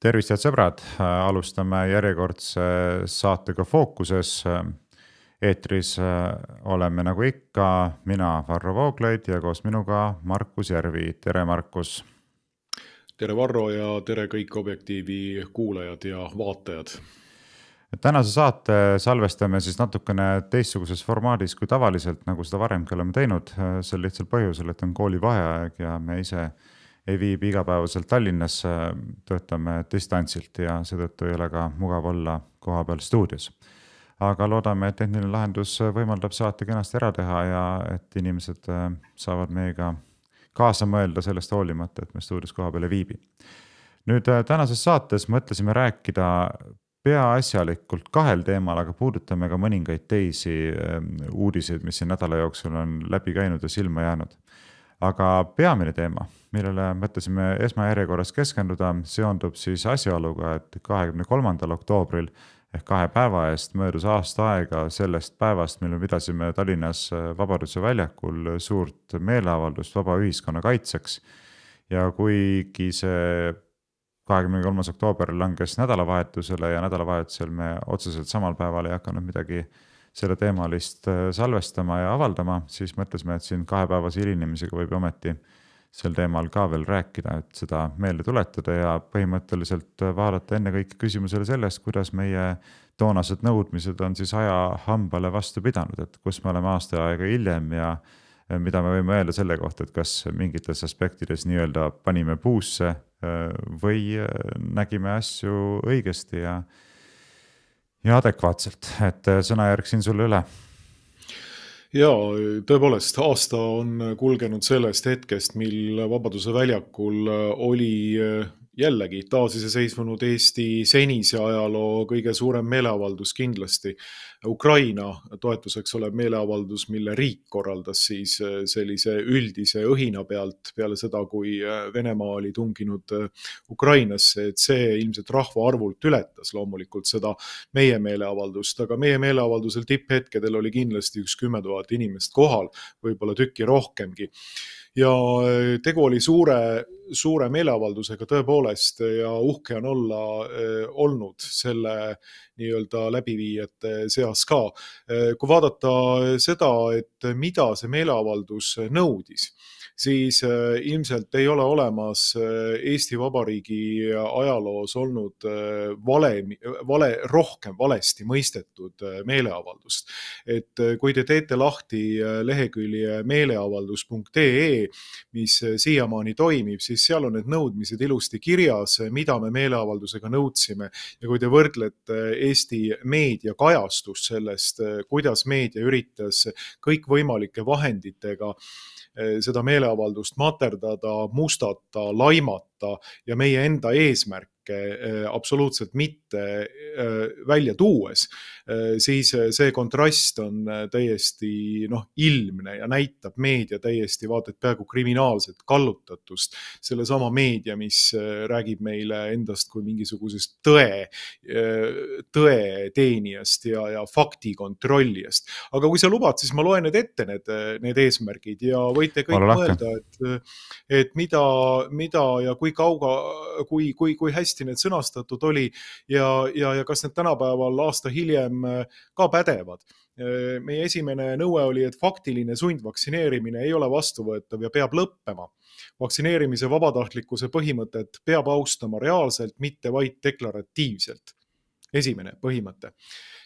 tervist, head sõbrad, alustame järjekordse saatega Fookuses. eetris äh, oleme nagu ikka mina, Varro Vooglaid ja koos minuga Markus Järvi, tere Markus. tere Varro ja tere kõik Objektiivi kuulajad ja vaatajad. tänase saate salvestame siis natukene teistsuguses formaadis kui tavaliselt, nagu seda varemgi oleme teinud, äh, sel lihtsal põhjusel, et on koolivaheaeg ja me ise ei viibi igapäevaselt Tallinnasse, töötame distantsilt ja seetõttu ei ole ka mugav olla kohapeal stuudios. aga loodame, et tehniline lahendus võimaldab saate kenasti ära teha ja et inimesed äh, saavad meiega kaasa mõelda sellest hoolimata, et me stuudios kohapeal ei viibi. nüüd äh, tänases saates mõtlesime rääkida peaasjalikult kahel teemal, aga puudutame ka mõningaid teisi ähm, uudiseid, mis siin nädala jooksul on läbi käinud ja silma jäänud. aga peamine teema millele mõtlesime esmajärjekorras keskenduda, seondub siis asjaoluga, et kahekümne kolmandal oktoobril ehk kahe päeva eest möödus aasta aega sellest päevast, mil me pidasime Tallinnas äh, Vabaduse väljakul suurt meeleavaldust vaba ühiskonna kaitseks. ja kuigi see kahekümne kolmas oktoober langes nädalavahetusele ja nädalavahetusel me otseselt samal päeval ei hakanud midagi selleteemalist äh, salvestama ja avaldama, siis mõtlesime, et siin kahepäevase hilinemisega võib ju ometi sel teemal ka veel rääkida, et seda meelde tuletada ja põhimõtteliselt vaadata ennekõike küsimusele sellest, kuidas meie toonased nõudmised on siis ajahambale vastu pidanud, et kus me oleme aasta aega hiljem ja mida me võime öelda selle kohta, et kas mingites aspektides nii-öelda panime puusse äh, või äh, nägime asju õigesti ja, ja adekvaatselt, et äh, sõnajärg siin sulle üle jaa, tõepoolest, aasta on kulgenud sellest hetkest, mil Vabaduse väljakul oli jällegi taasiseseisvunud Eesti senise ajaloo kõige suurem meeleavaldus kindlasti. Ukraina toetuseks olev meeleavaldus, mille riik korraldas siis äh, sellise üldise õhina pealt peale seda, kui äh, Venemaa oli tunginud äh, Ukrainasse, et see ilmselt rahvaarvult ületas loomulikult seda meie meeleavaldust, aga meie meeleavaldusel tipphetkedel oli kindlasti üks kümme tuhat inimest kohal, võib-olla tükki rohkemgi ja äh, tegu oli suure, suure meeleavaldusega tõepoolest äh, ja uhke on olla äh, olnud selle nii-öelda läbiviijate seas ka. kui vaadata seda, et mida see meeleavaldus nõudis siis äh, ilmselt ei ole olemas äh, Eesti Vabariigi ajaloos olnud äh, vale, vale, rohkem valesti mõistetud meeleavaldust. et kui te teete lahti lehekülje meeleavaldus.ee, mis siiamaani toimib, siis seal on need nõudmised ilusti kirjas, mida me meeleavaldusega nõudsime ja kui te võrdlete Eesti meediakajastust sellest, kuidas meedia üritas kõikvõimalike vahenditega äh, Eh, seda meeleavaldust materdada, mustata, laimata ja meie enda eesmärke eh, absoluutselt mitte eh, välja tuues Äh, siis äh, see kontrast on äh, täiesti noh, ilmne ja näitab meedia täiesti vaata et peaaegu kriminaalset kallutatust. sellesama meedia, mis räägib meile endast kui mingisugusest tõe, tõe teenijast ja, ja fakti kontrollijast. aga kui sa lubad, siis ma loen need ette, need, need eesmärgid ja võite kõik mõelda, et, et mida, mida ja kui kauga, kui, kui, kui hästi need sõnastatud oli ja, ja, ja kas need tänapäeval aasta hiljem hiljem äh, ka pädevad. Äh, meie esimene nõue oli, et faktiline sundvaktsineerimine ei ole vastuvõetav ja peab lõppema. vaktsineerimise vabatahtlikkuse põhimõtet peab austama reaalselt, mitte vaid deklaratiivselt. esimene põhimõte.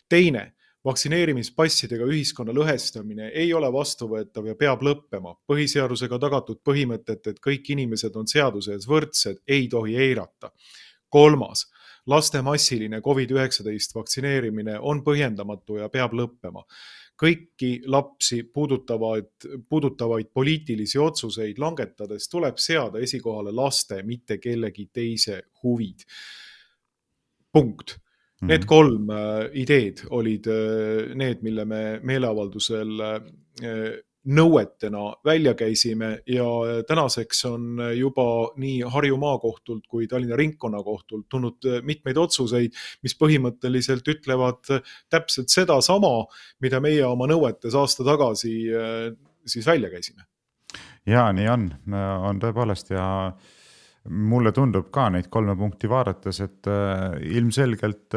teine vaktsineerimispassidega ühiskonna lõhestamine ei ole vastuvõetav ja peab lõppema. põhiseadusega tagatud põhimõtet, et kõik inimesed on seaduse ees võrdsed, ei tohi eirata. kolmas, laste massiline Covid-19 vaktsineerimine on põhjendamatu ja peab lõppema. kõiki lapsi puudutavad, puudutavaid poliitilisi otsuseid langetades tuleb seada esikohale laste, mitte kellegi teise huvid. punkt Need mhm. kolm äh, ideed olid äh, need, mille me meeleavaldusel äh, nõuetena välja käisime ja tänaseks on juba nii Harju maakohtult kui Tallinna ringkonnakohtult tulnud eh, mitmeid otsuseid, mis põhimõtteliselt ütlevad eh, täpselt sedasama, mida meie oma nõuetes aasta tagasi eh, siis välja käisime. ja nii on, on tõepoolest ja mulle tundub ka neid kolme punkti vaadates, et ilmselgelt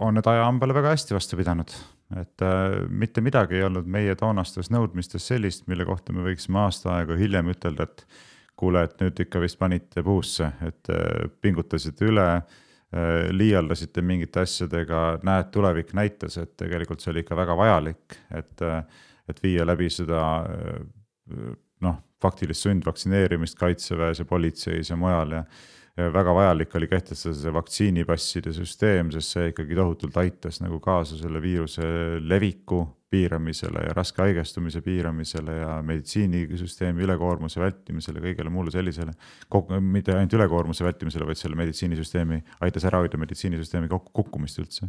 on need ajahambale väga hästi vastu pidanud et äh, mitte midagi ei olnud meie toonastes nõudmistes sellist, mille kohta me võiksime aasta aega hiljem ütelda, et kuule, et nüüd ikka vist panite puusse, et äh, pingutasite üle äh,, liialdasite mingite asjadega, näed, tulevik näitas, et tegelikult see oli ikka väga vajalik, et, äh, et viia läbi seda äh, noh, faktilist sundvaktsineerimist kaitseväes ja politseis ja mujal ja väga vajalik oli kehtestada see vaktsiinipasside süsteem, sest see ikkagi tohutult aitas nagu kaasa selle viiruse leviku piiramisele ja raske haigestumise piiramisele ja meditsiinisüsteemi ülekoormuse vältimisele, kõigele muule sellisele. kogu, mitte ainult ülekoormuse vältimisele, vaid selle meditsiinisüsteemi, aitas ära hoida meditsiinisüsteemi kokku kukkumist üldse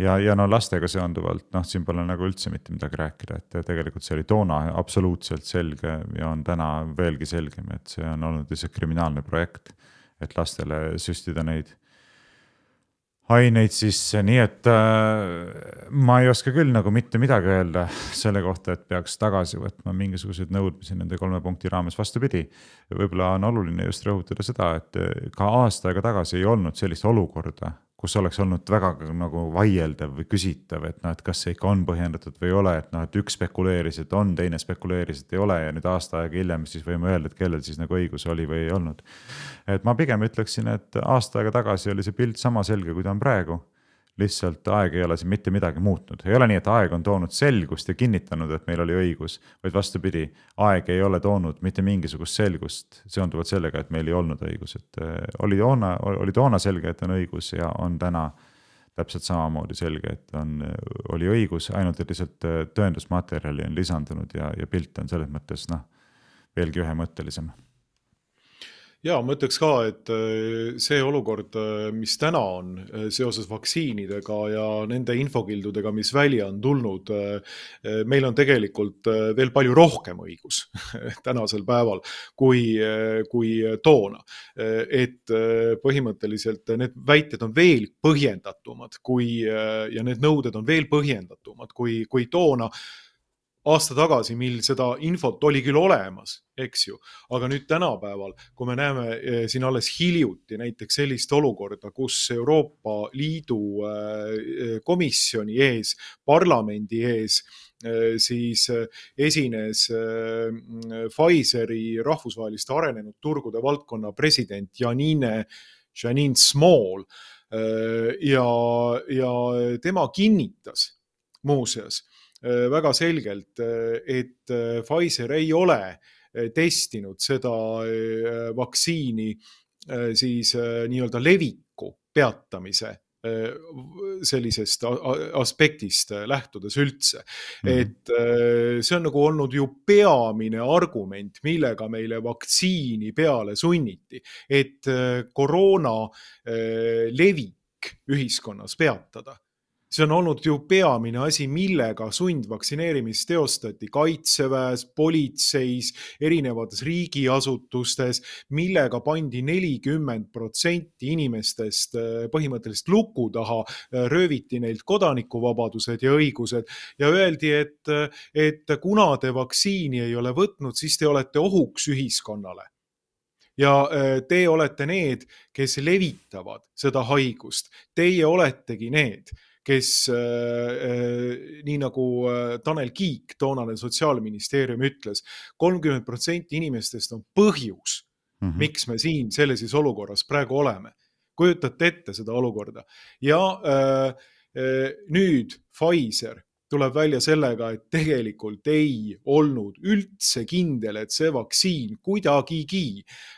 ja, ja no lastega seonduvalt, noh, siin pole nagu üldse mitte midagi rääkida, et tegelikult see oli toona absoluutselt selge ja on täna veelgi selgem, et see on olnud lihtsalt kriminaalne projekt et lastele süstida neid aineid sisse, nii et äh, ma ei oska küll nagu mitte midagi öelda selle kohta, et peaks tagasi võtma mingisuguseid nõudmisi nende kolme punkti raames, vastupidi. võib-olla on oluline just rõhutada seda, et ka aasta aega tagasi ei olnud sellist olukorda, kus oleks olnud väga nagu vaieldav või küsitav, et noh, et kas see ikka on põhjendatud või ei ole, et noh, et üks spekuleeris, et on, teine spekuleeris, et ei ole ja nüüd aasta aega hiljem siis võime öelda, et kellel siis nagu õigus oli või ei olnud. et ma pigem ütleksin, et aasta aega tagasi oli see pilt sama selge, kui ta on praegu lihtsalt aeg ei ole siin mitte midagi muutnud, ei ole nii, et aeg on toonud selgust ja kinnitanud, et meil oli õigus, vaid vastupidi, aeg ei ole toonud mitte mingisugust selgust seonduvalt sellega, et meil ei olnud õigus, et eh, oli toona, oli toona selge, et on õigus ja on täna täpselt samamoodi selge, et on, eh, oli õigus, ainult et lihtsalt eh, tõendusmaterjali on lisandunud ja, ja pilt on selles mõttes noh, veelgi ühemõttelisem ja ma ütleks ka, et äh, see olukord, äh, mis täna on äh, seoses vaktsiinidega ja nende infokildudega, mis välja on tulnud, meil on tegelikult veel palju rohkem õigus tänasel päeval kui, kui toona. et põhimõtteliselt need väited on veel põhjendatumad kui ja need nõuded on veel põhjendatumad kui, kui toona aasta tagasi, mil seda infot oli küll olemas, eks ju, aga nüüd tänapäeval, kui me näeme eh, siin alles hiljuti näiteks sellist olukorda, kus Euroopa Liidu eh, eh, komisjoni ees, parlamendi ees siis esines Pfizeri rahvusvaheliste arenenud turgude valdkonna president Janine, Janine Small ja, ja tema kinnitas muuseas Äh, väga selgelt, äh, et äh, Pfizer ei ole testinud seda vaktsiini siis nii-öelda leviku peatamise sellisest aspektist lähtudes üldse mm. -hmm. et see on nagu olnud ju peamine argument, millega meile vaktsiini peale sunniti, et koroona levik ühiskonnas peatada see on olnud ju peamine asi, millega sundvaktsineerimist teostati kaitseväes, politseis, erinevates riigiasutustes, millega pandi nelikümmend protsenti inimestest äh, põhimõtteliselt luku taha, äh, rööviti neilt kodanikuvabadused ja õigused ja öeldi, et, äh, et kuna te vaktsiini ei ole võtnud, siis te olete ohuks ühiskonnale ja te olete need, kes levitavad seda haigust, teie oletegi need kes äh, äh, nii nagu äh, Tanel Kiik, toonane sotsiaalministeerium ütles, kolmkümmend protsenti inimestest on põhjus mm, -hmm. miks me siin sellises olukorras praegu oleme. kujutate ette seda olukorda ja öö, nüüd Pfizer tuleb välja sellega, et tegelikult ei olnud üldse kindel, et see vaktsiin kuidagigi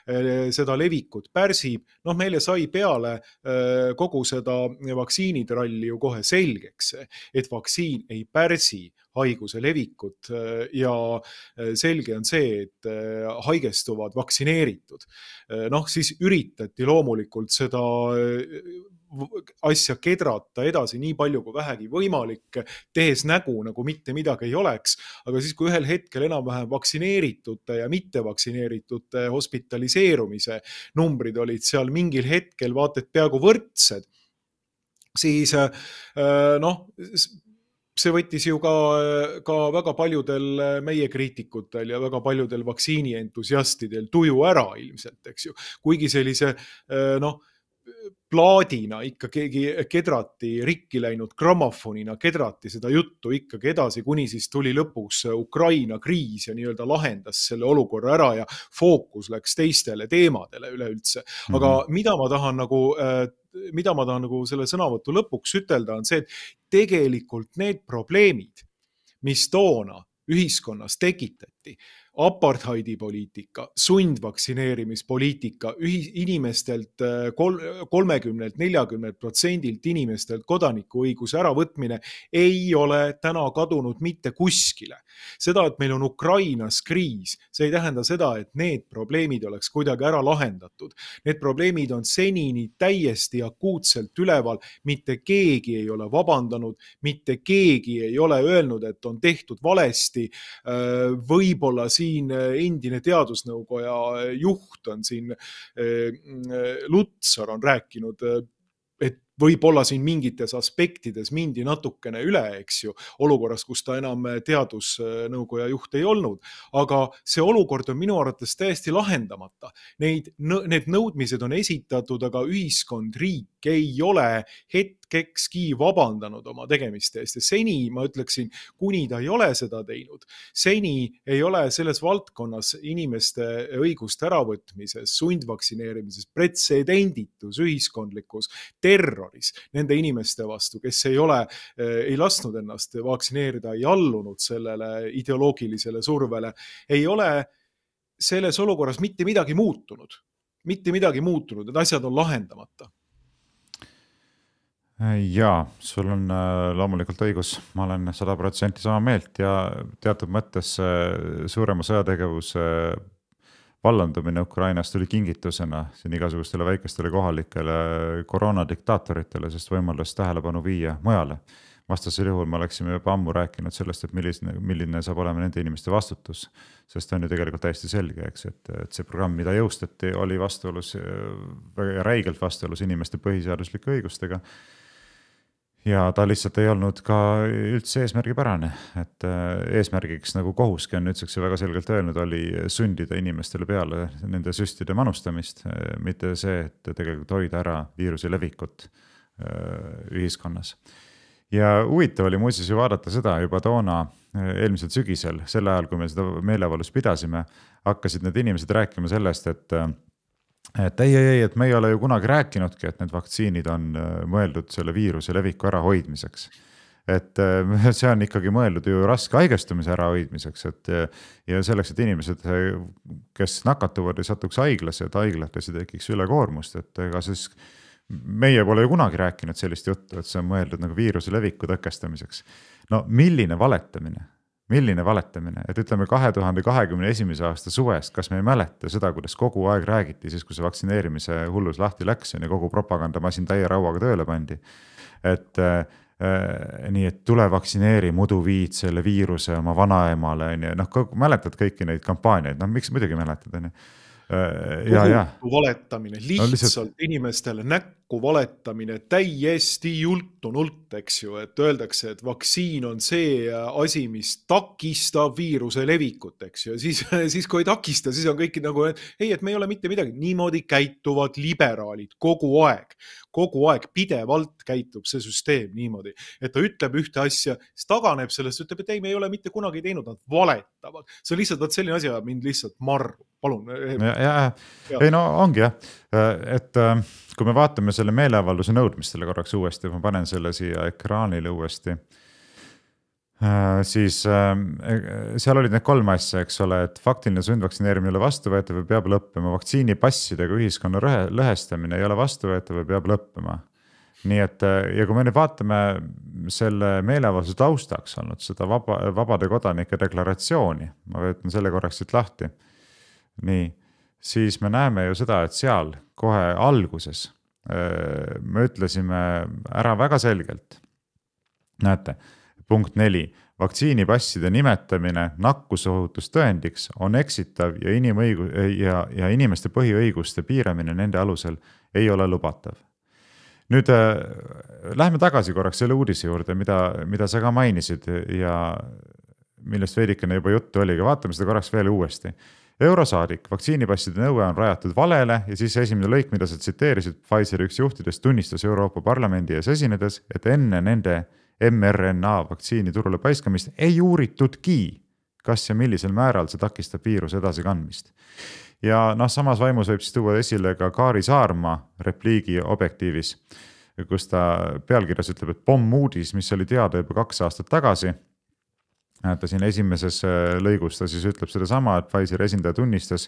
äh, seda levikut pärsib. noh, meile sai peale äh, kogu seda vaktsiinitralli ju kohe selgeks, et vaktsiin ei pärsi haiguse levikut äh, ja selge on see, et haigestuvad vaktsineeritud. noh, siis üritati loomulikult seda asja kedrata edasi nii palju kui vähegi võimalik, tehes nägu, nagu mitte midagi ei oleks. aga siis, kui ühel hetkel enam-vähem vaktsineeritute ja mittevaktsineeritute hospitaliseerumise numbrid olid seal mingil hetkel vaata et peaaegu võrdsed, siis äh, noh, see võttis ju ka, ka väga paljudel meie kriitikutel ja väga paljudel vaktsiinientusiastidel tuju ära ilmselt, eks ju. kuigi sellise äh, noh plaadina ikka keegi kedrati, rikki läinud grammofonina kedrati seda juttu ikkagi edasi, kuni siis tuli lõpuks Ukraina kriis ja nii-öelda lahendas selle olukorra ära ja fookus läks teistele teemadele üleüldse. aga mm -hmm. mida ma tahan nagu äh, mida ma tahan nagu selle sõnavõtu lõpuks ütelda, on see, et tegelikult need probleemid, mis toona ühiskonnas tekitati, apartheidipoliitika, sundvaktsineerimispoliitika ühi-, inimestelt äh, kol-, kolmekümnelt, neljakümnelt protsendilt inimestelt kodanikuõiguse äravõtmine ei ole täna kadunud mitte kuskile seda, et meil on Ukrainas kriis, see ei tähenda seda, et need probleemid oleks kuidagi ära lahendatud. Need probleemid on senini täiesti akuutselt üleval, mitte keegi ei ole vabandanud, mitte keegi ei ole öelnud, et on tehtud valesti. Äh, võib-olla siin äh, endine teadusnõukoja juht on siin, äh, Lutsar on rääkinud võib-olla siin mingites aspektides mindi natukene üle, eks ju, olukorras, kus ta enam teadusnõukoja juht ei olnud. aga see olukord on minu arvates täiesti lahendamata. Neid, need nõudmised on esitatud, aga ühiskond, riik ei ole hetkel Kekski vabandanud oma tegemiste eest ja seni ma ütleksin, kuni ta ei ole seda teinud, seni ei ole selles valdkonnas inimeste õiguste äravõtmises, sundvaktsineerimises, pretsedenditus ühiskondlikus terroris nende inimeste vastu, kes ei ole, eh, ei lasknud ennast vaktsineerida, ei allunud sellele ideoloogilisele survele, ei ole selles olukorras mitte midagi muutunud, mitte midagi muutunud, need asjad on lahendamata ja sul on äh, loomulikult õigus, ma olen sada protsenti sama meelt ja teatud mõttes äh, suurema sõjategevuse äh, vallandumine Ukrainas tuli kingitusena siin igasugustele väikestele kohalikele koroonadiktaatoritele, sest võimaldas tähelepanu viia mujale. vastasel juhul me oleksime juba ammu rääkinud sellest, et milline, milline saab olema nende inimeste vastutus, sest on ju tegelikult täiesti selge, eks, et, et see programm, mida jõustati, oli vastuolus, väga räigelt vastuolus inimeste põhiseaduslike õigustega ja ta lihtsalt ei olnud ka üldse eesmärgipärane, et äh, eesmärgiks nagu kohuski on nüüdseks ju väga selgelt öelnud, oli sundida inimestele peale nende süstide manustamist, äh, mitte see, et tegelikult hoida ära viiruse levikut äh, ühiskonnas. ja huvitav oli muuseas ju vaadata seda juba toona, eelmisel sügisel, sel ajal, kui me seda meeleavaldust pidasime, hakkasid need inimesed rääkima sellest, et et ei, ei, ei, et me ei ole ju kunagi rääkinudki, et need vaktsiinid on äh, mõeldud selle viiruse leviku ärahoidmiseks et äh, see on ikkagi mõeldud ju raske haigestumise ärahoidmiseks, et ja selleks, et inimesed, äh, kes nakatuvad, ei satuks haiglasse, et haiglates ei tekiks ülekoormust, et ega siis meie pole ju kunagi rääkinud sellist juttu, et see on mõeldud nagu viiruse leviku tõkestamiseks. no milline valetamine milline valetamine, et ütleme, kahe tuhande kahekümne esimese aasta suvest, kas me ei mäleta seda, kuidas kogu aeg räägiti siis, kui see vaktsineerimise hullus lahti läks, on ju, kogu propagandamasin täie rauaga tööle pandi. et äh, nii, et tule vaktsineeri, muidu viid selle viiruse oma vanaemale, on ju, noh, mäletad kõiki neid kampaaniaid, noh, miks muidugi mäletad, on ju tohutu äh, valetamine, lihtsalt, no, lihtsalt inimestele näkku valetamine, täiesti jultunult, eks ju, et öeldakse, et vaktsiin on see asi, mis takistab viiruse levikut, eks ju, siis, siis kui ei takista, siis on kõik nagu, et ei, et me ei ole mitte midagi, niimoodi käituvad liberaalid kogu aeg kogu aeg pidevalt käitub see süsteem niimoodi, et ta ütleb ühte asja, siis taganeb sellest, ütleb, et ei, me ei ole mitte kunagi teinud, nad valetavad. see on lihtsalt, vot selline asi ajab mind lihtsalt marru, palun. Eh, eh. ja, ja, ja., ei no ongi jah, et eh, kui me vaatame selle meeleavalduse nõudmistele korraks uuesti, ma panen selle siia ekraanile uuesti Äh, siis ähm, e-, e-, seal olid need kolm asja, eks ole, et faktiline sundvaktsineerimine ei ole vastuvõetav ja peab lõppema, vaktsiinipassidega ühiskonna rõhe, lõhestamine ei ole vastuvõetav ja peab lõppema. nii et äh, ja kui me nüüd vaatame selle meeleavalduse taustaks olnud seda vaba, vabade kodanike deklaratsiooni, ma võtan selle korraks siit lahti. nii, siis me näeme ju seda, et seal kohe alguses äh, me ütlesime ära väga selgelt. näete punkt neli, vaktsiinipasside nimetamine nakkusohutustõendiks on eksitav ja inimõigu- ja, ja inimeste põhiõiguste piiramine nende alusel ei ole lubatav. nüüd äh, lähme tagasi korraks selle uudise juurde, mida, mida sa ka mainisid ja millest veidikene juba juttu oligi, vaatame seda korraks veel uuesti eurosaadik, vaktsiinipasside nõue on rajatud valele ja siis esimene lõik, mida sa tsiteerisid, Pfizeri üks juhtidest tunnistas Euroopa Parlamendi ees esinedes, et enne nende mRNA vaktsiini turule paiskamist ei uuritudki, kas ja millisel määral see takistab viiruse edasikandmist. ja noh, samas vaimus võib siis tuua esile ka Kaari Saarma repliigi objektiivis, kus ta pealkirjas ütleb, et pommuudis, mis oli teada juba kaks aastat tagasi ta siin esimeses äh, lõigus, ta siis ütleb sedasama, et Pfizeri esindaja tunnistas,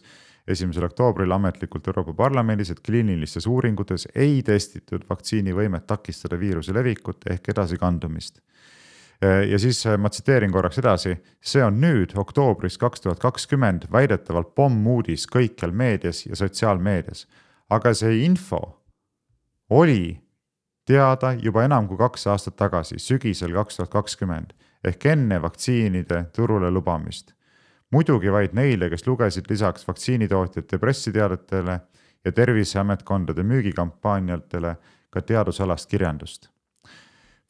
esimesel oktoobril ametlikult Euroopa Parlamendis, et kliinilistes uuringutes ei testitud vaktsiini võimet takistada viiruse levikut ehk edasikandumist äh, ja siis äh, ma tsiteerin korraks edasi, see on nüüd oktoobris kaks tuhat kakskümmend väidetavalt pommuudis kõikjal meedias ja sotsiaalmeedias. aga see info oli teada juba enam kui kaks aastat tagasi, sügisel kaks tuhat kakskümmend ehk enne vaktsiinide turule lubamist muidugi vaid neile, kes lugesid lisaks vaktsiinitootjate pressiteadetele ja terviseametkondade müügikampaaniatele ka teadusalast kirjandust.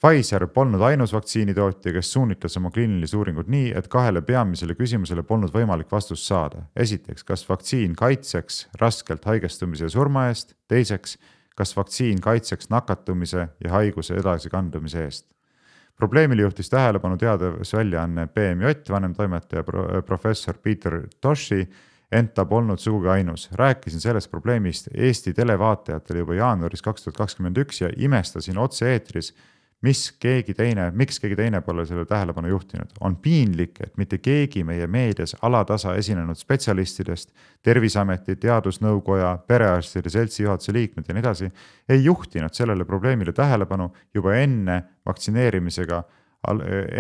Pfizer polnud ainus vaktsiinitootja, kes suunitles oma kliinilised uuringud nii, et kahele peamisele küsimusele polnud võimalik vastust saada. esiteks, kas vaktsiin kaitseks raskelt haigestumise ja surma eest, teiseks, kas vaktsiin kaitseks nakatumise ja haiguse edasikandumise eest probleemile juhtis tähelepanu teadus väljaanne BMJ vanem toimetaja professor Peter Toshi, ent ta polnud sugugi ainus. rääkisin sellest probleemist Eesti televaatajatele juba jaanuaris kaks tuhat kakskümmend üks ja imestasin otse-eetris, mis keegi teine, miks keegi teine pole sellele tähelepanu juhtinud. on piinlik, et mitte keegi meie meedias alatasa esinenud spetsialistidest, Terviseameti, Teadusnõukoja, Perearstide Seltsi juhatuse liikmed ja nii edasi, ei juhtinud sellele probleemile tähelepanu juba enne vaktsineerimisega,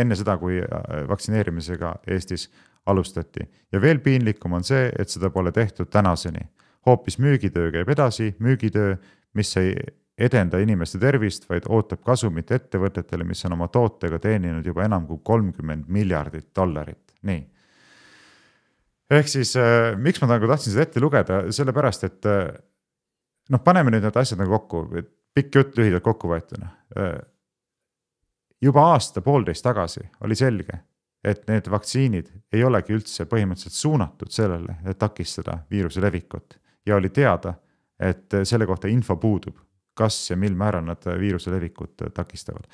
enne seda, kui äh, vaktsineerimisega Eestis alustati. ja veel piinlikum on see, et seda pole tehtud tänaseni. hoopis müügitöö käib edasi, müügitöö, mis ei edenda inimeste tervist, vaid ootab kasumit ettevõtetele, mis on oma tootega teeninud juba enam kui kolmkümmend miljardit dollarit, nii ehk siis eh, miks ma nagu tahtsin seda ette lugeda, sellepärast et eh, noh, paneme nüüd need asjad nagu kokku, pikk jutt lühidalt kokkuvõetuna eh, juba aasta-poolteist tagasi oli selge, et need vaktsiinid ei olegi üldse põhimõtteliselt suunatud sellele, et takistada viiruse levikut ja oli teada, et selle kohta info puudub, kas ja mil määral nad viiruse levikut takistavad.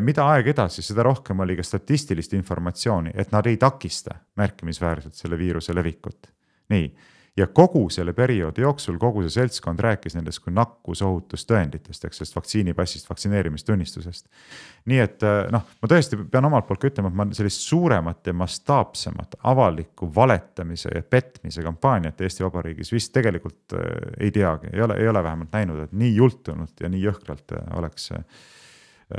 mida aeg edasi, seda rohkem oli ka statistilist informatsiooni, et nad ei takista märkimisväärselt selle viiruse levikut. nii ja kogu selle perioodi jooksul kogu see seltskond rääkis nendest kui nakkusohutustõenditest, eks sellest vaktsiinipassist, vaktsineerimistunnistusest. nii et eh, noh, ma tõesti pean omalt poolt ka ütlema, et ma sellist suuremat ja mastaapsemat avalikku valetamise ja petmise kampaaniat Eesti Vabariigis vist tegelikult eh, ei teagi, ei ole, ei ole vähemalt näinud, et nii jultunult ja nii jõhkralt eh, oleks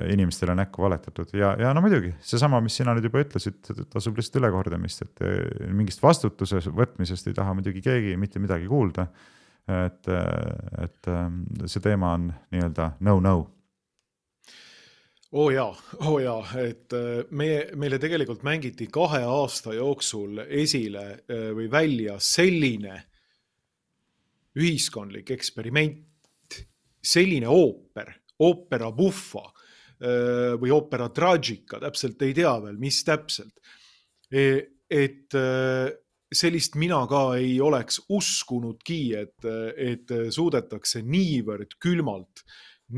inimestele näkku valetatud ja, ja no muidugi seesama, mis sina nüüd juba ütlesid, tasub lihtsalt ülekordamist, et eh, mingist vastutuse võtmisest ei taha muidugi keegi mitte midagi kuulda. et, eh, et eh, see teema on nii-öelda no-no oo oh jaa, oo oh jaa, et meie, meile tegelikult mängiti kahe aasta jooksul esile või välja selline ühiskondlik eksperiment, selline ooper, oopera buffa Eh, või opera tragica, täpselt ei tea veel, mis täpselt. E, et eh, sellist mina ka ei oleks uskunudki, et, et suudetakse niivõrd külmalt,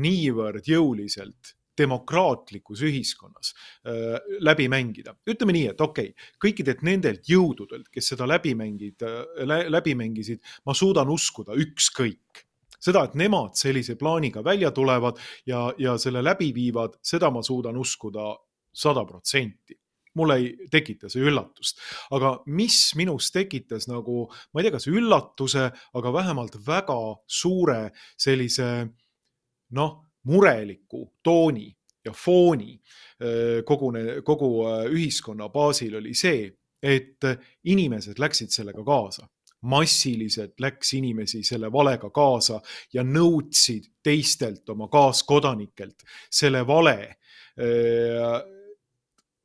niivõrd jõuliselt demokraatlikus ühiskonnas äh, läbi mängida. ütleme nii, et okei okay,, kõikidelt nendelt jõududelt, kes seda läbi mängid äh,, läbi mängisid, ma suudan uskuda ükskõik seda, et nemad sellise plaaniga välja tulevad ja, ja selle läbi viivad, seda ma suudan uskuda sada protsenti mul ei tekita see üllatust, aga mis minus tekitas nagu, ma ei tea, kas üllatuse, aga vähemalt väga suure sellise noh, mureliku tooni ja fooni kogu, kogu ühiskonna baasil oli see, et inimesed läksid sellega kaasa massiliselt läks inimesi selle valega kaasa ja nõudsid teistelt oma kaaskodanikelt selle vale äh,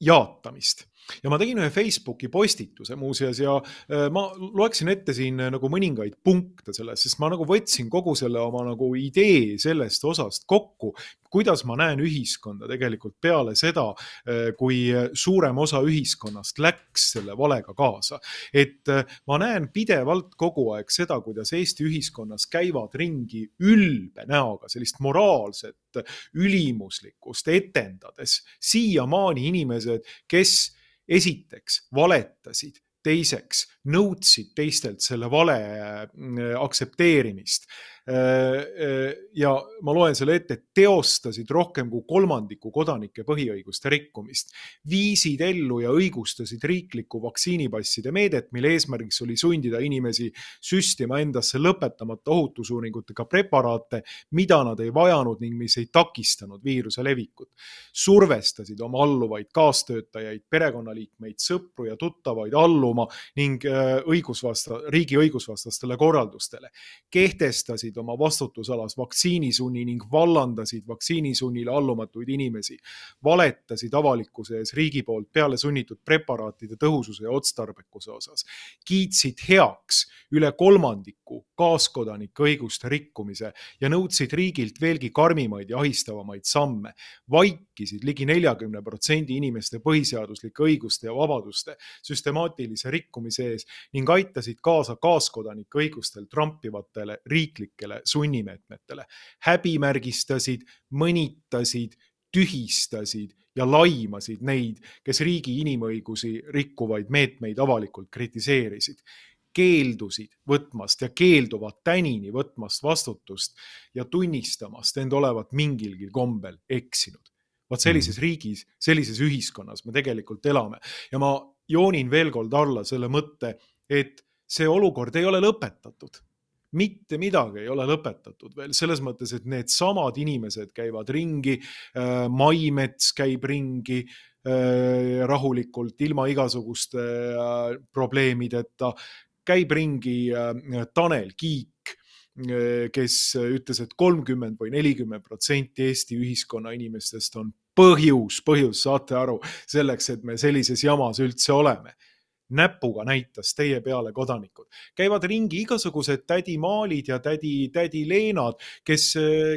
jaatamist ja ma tegin ühe Facebooki postituse muuseas ja äh, ma loeksin ette siin äh, nagu mõningaid punkte sellest, sest ma nagu võtsin kogu selle oma nagu idee sellest osast kokku, kuidas ma näen ühiskonda tegelikult peale seda, äh, kui suurem osa ühiskonnast läks selle valega kaasa. et ma näen pidevalt kogu aeg seda, kuidas Eesti ühiskonnas käivad ringi ülbe näoga sellist moraalset ülimuslikkust etendades siiamaani inimesed, kes esiteks valetasid, teiseks nõudsid teistelt selle vale äh, aktsepteerimist Äh, äh, ja ma loen selle ette, teostasid rohkem kui kolmandiku kodanike põhiõiguste rikkumist, viisid ellu ja õigustasid riiklikku vaktsiinipasside meedet, mille eesmärgiks oli sundida inimesi süstima endasse lõpetamata ohutusuuringutega preparaate, mida nad ei vajanud ning mis ei takistanud viiruse levikut. survestasid oma alluvaid kaastöötajaid, perekonnaliikmeid, sõpru ja tuttavaid alluma ning äh, õigusvasta-, riigi õigusvastastele korraldustele. kehtestasid ületasid oma vastutusalas vaktsiinisunni ning vallandasid vaktsiinisunnile allumatuid inimesi, valetasid avalikkuse ees riigi poolt peale sunnitud preparaatide tõhususe ja otstarbekuse osas, kiitsid heaks üle kolmandiku kaaskodanike õiguste rikkumise ja nõudsid riigilt veelgi karmimaid ja ahistavamaid samme. vaikisid ligi neljakümne protsendi inimeste põhiseaduslike õiguste ja vabaduste süstemaatilise rikkumise ees ning aitasid kaasa kaaskodanike õigustel trampivatele riiklikele sunnimeetmetele. häbimärgistasid, mõnitasid, tühistasid ja laimasid neid, kes riigi inimõigusi rikkuvaid meetmeid avalikult kritiseerisid keeldusid võtmast ja keelduvad tänini võtmast vastutust ja tunnistamast end olevat mingilgi kombel eksinud. vot mhm. sellises riigis, sellises ühiskonnas me tegelikult elame ja ma joonin veel kord alla selle mõtte, et see olukord ei ole lõpetatud mitte midagi ei ole lõpetatud veel selles mõttes, et needsamad inimesed käivad ringi. Äh, Maimets käib ringi äh, rahulikult, ilma igasuguste äh, probleemideta käib ringi äh, Tanel Kiik, äh, kes ütles et, et kolmkümmend või nelikümmend protsenti Eesti ühiskonna inimestest on põhjus, põhjus, saate aru, selleks, et me sellises jamas üldse oleme näpuga näitas teie peale kodanikud. käivad ringi igasugused tädi Maalid ja tädi, tädi Leenad, kes,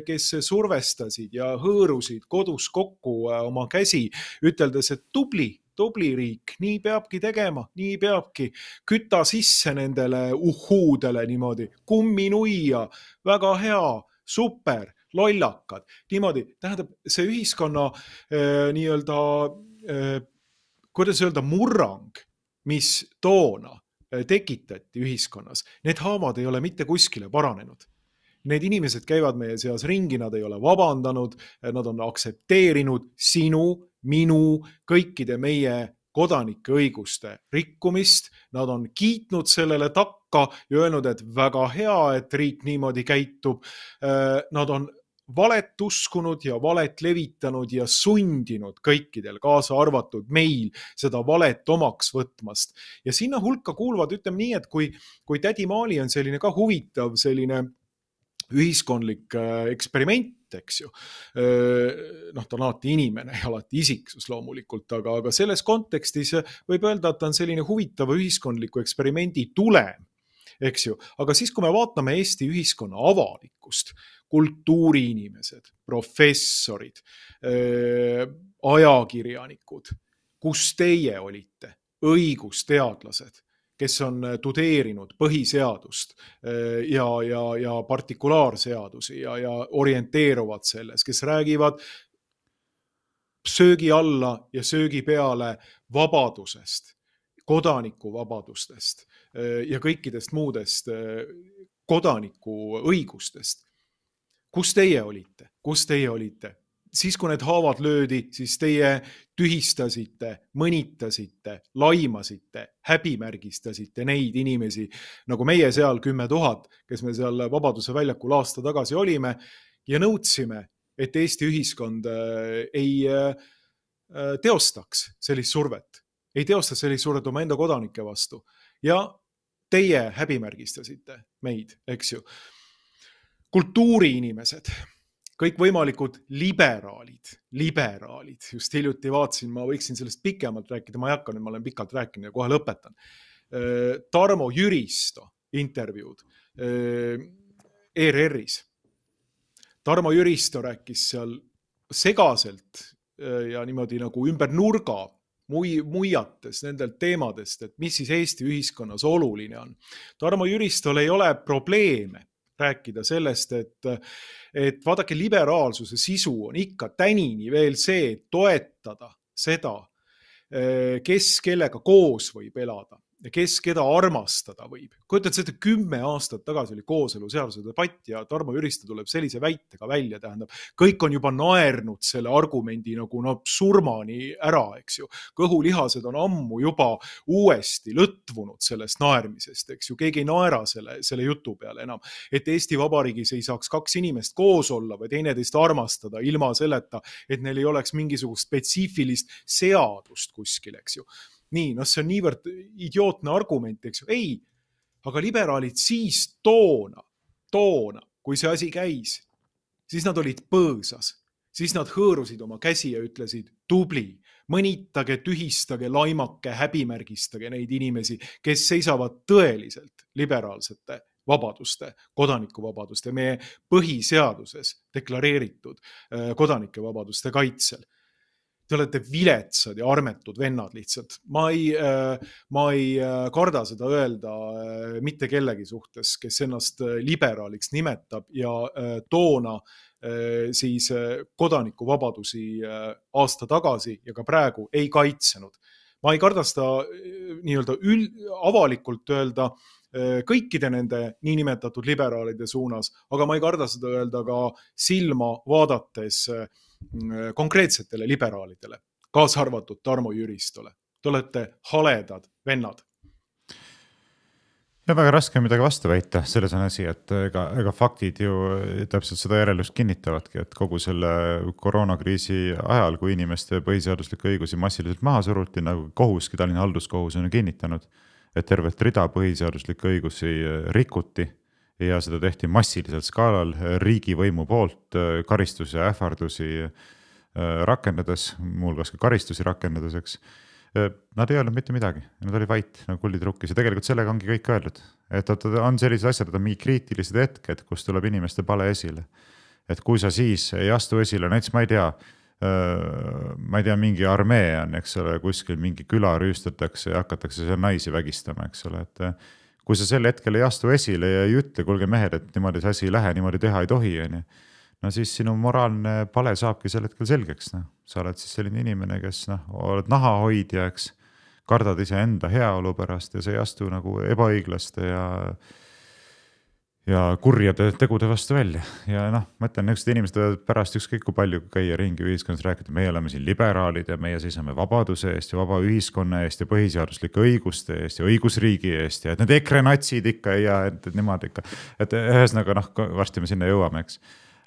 kes survestasid ja hõõrusid kodus kokku äh, oma käsi, üteldes, et tubli, tubli riik, nii peabki tegema, nii peabki. küta sisse nendele uhhuudele niimoodi, kumminuia, väga hea, super, lollakad, niimoodi, tähendab see ühiskonna eh, nii-öelda eh,, kuidas öelda, murrang, mis toona äh, tekitati ühiskonnas, need haavad ei ole mitte kuskile paranenud Need inimesed käivad meie seas ringi, nad ei ole vabandanud, nad on aktsepteerinud sinu, minu, kõikide meie kodanike õiguste rikkumist, nad on kiitnud sellele takka ja öelnud, et väga hea, et riik niimoodi käitub. Nad on valet uskunud ja valet levitanud ja sundinud kõikidel, kaasa arvatud meil, seda valet omaks võtmast. ja sinna hulka kuuluvad, ütleme nii, et kui, kui tädi Maali on selline ka huvitav selline ühiskondlik äh, eksperiment, eks ju. noh, ta on alati inimene ja alati isiksus loomulikult, aga, aga selles kontekstis võib öelda, et ta on selline huvitava ühiskondliku eksperimendi tulem eks ju, aga siis, kui me vaatame Eesti ühiskonna avalikkust, kultuuriinimesed, professorid, ajakirjanikud, kus teie olite, õigusteadlased, kes on äh, tudeerinud põhiseadust äh, ja, ja, ja partikulaarseadusi ja, ja orienteeruvad selles, kes räägivad söögi alla ja söögi peale vabadusest, kodanikuvabadustest äh, ja kõikidest muudest kodanikuõigustest. kus teie olite, kus teie olite, siis, kui need haavad löödi, siis teie tühistasite, mõnitasite, laimasite, häbimärgistasite neid inimesi, nagu meie seal kümme tuhat, kes me seal Vabaduse väljakul aasta tagasi olime ja nõudsime, et Eesti ühiskond äh, ei äh, äh, teostaks sellist survet, ei teostaks sellist survet omaenda kodanike vastu ja teie häbimärgistasite meid, eks ju. kultuuriinimesed kõikvõimalikud liberaalid, liberaalid, just hiljuti vaatasin, ma võiksin sellest pikemalt rääkida, ma ei hakka nüüd, ma olen pikalt rääkinud ja kohe lõpetan. Tarmo Jüristo intervjuud ERR-is. Tarmo Jüristo rääkis seal segaselt ja niimoodi nagu ümber nurga mui-, muiates nendelt teemadest, et mis siis Eesti ühiskonnas oluline on. Tarmo Jüristol ei ole probleeme rääkida sellest, et, et vaadake, liberaalsuse sisu on ikka tänini veel see, toetada seda, kes kellega koos võib elada ja kes keda armastada võib. kujutad sa ette, kümme aastat tagasi oli kooseluseaduse debatt ja Tarmo Jüriste tuleb sellise väitega välja, tähendab, kõik on juba naernud selle argumendi nagu no surmani ära, eks ju. kõhulihased on ammu juba uuesti lõtvunud sellest naermisest, eks ju, keegi ei naera selle, selle jutu peale enam. et Eesti Vabariigis ei saaks kaks inimest koos olla või teineteist armastada ilma selleta, et neil ei oleks mingisugust spetsiifilist seadust kuskil, eks ju nii, noh, see on niivõrd idiootne argument, eks ju, ei, aga liberaalid siis toona, toona, kui see asi käis, siis nad olid põõsas, siis nad hõõrusid oma käsi ja ütlesid tubli, mõnitage, tühistage, laimake, häbimärgistage neid inimesi, kes seisavad tõeliselt liberaalsete vabaduste, kodanikuvabaduste, meie põhiseaduses deklareeritud äh, kodanikevabaduste kaitsel Te olete viletsad ja armetud vennad lihtsalt. ma ei, äh, ma ei äh, karda seda öelda äh, mitte kellegi suhtes, kes ennast liberaaliks nimetab ja toona siis kodanikuvabadusi aasta tagasi ja ka praegu ei kaitsenud. ma ei karda seda nii-öelda üld, avalikult öelda kõikide nende niinimetatud liberaalide suunas, aga ma ei karda seda öelda ka silma vaadates äh, Mm, äh, konkreetsetele liberaalidele, kaasa arvatud Tarmo Jüristole. Te olete haledad vennad ja väga raske on midagi vastu väita, selles on asi, et ega, ega faktid ju äh, täpselt seda järeldust kinnitavadki, et kogu selle koroonakriisi ajal, kui inimeste põhiseaduslikke õigusi massiliselt maha suruti, nagu kohuski, Tallinna halduskohus on ju kinnitanud, et tervet rida põhiseaduslikke õigusi äh, rikuti ja seda tehti massilisel skaalal riigivõimu poolt äh, karistuse ähvardusi äh, rakendades, muuhulgas ka karistusi rakendades, eks. Äh, nad ei öelnud mitte midagi, nad olid vait nagu kullitrukis ja tegelikult sellega ongi kõik öeldud, et on sellised asjad, et on mingi kriitilised hetked, kus tuleb inimeste pale esile. et kui sa siis ei astu esile, näiteks ma ei tea ma ei tea, mingi armee on, eks ole, kuskil mingi küla rüüstatakse ja hakatakse seal naisi vägistama, eks ole, et kui sa sel hetkel ei astu esile ja ei ütle, kuulge mehed, et niimoodi see asi ei lähe, niimoodi teha ei tohi, onju. no siis sinu moraalne pale saabki sel hetkel selgeks, noh, sa oled siis selline inimene, kes noh, oled nahahoidja, eks. kardad iseenda heaolu pärast ja sa ei astu nagu ebaõiglaste ja äh, ja kurjade tegude vastu välja ja noh, ma ütlen, niisugused inimesed võivad pärast ükskõik kui palju käia ringi ühiskonnas, rääkida, meie oleme siin liberaalid ja meie seisame vabaduse eest ja vaba ühiskonna eest ja põhiseaduslike õiguste eest ja õigusriigi eest ja et need EKRE natsid ikka ja et, et nemad ikka. et ühesõnaga noh, varsti me sinna jõuame, eks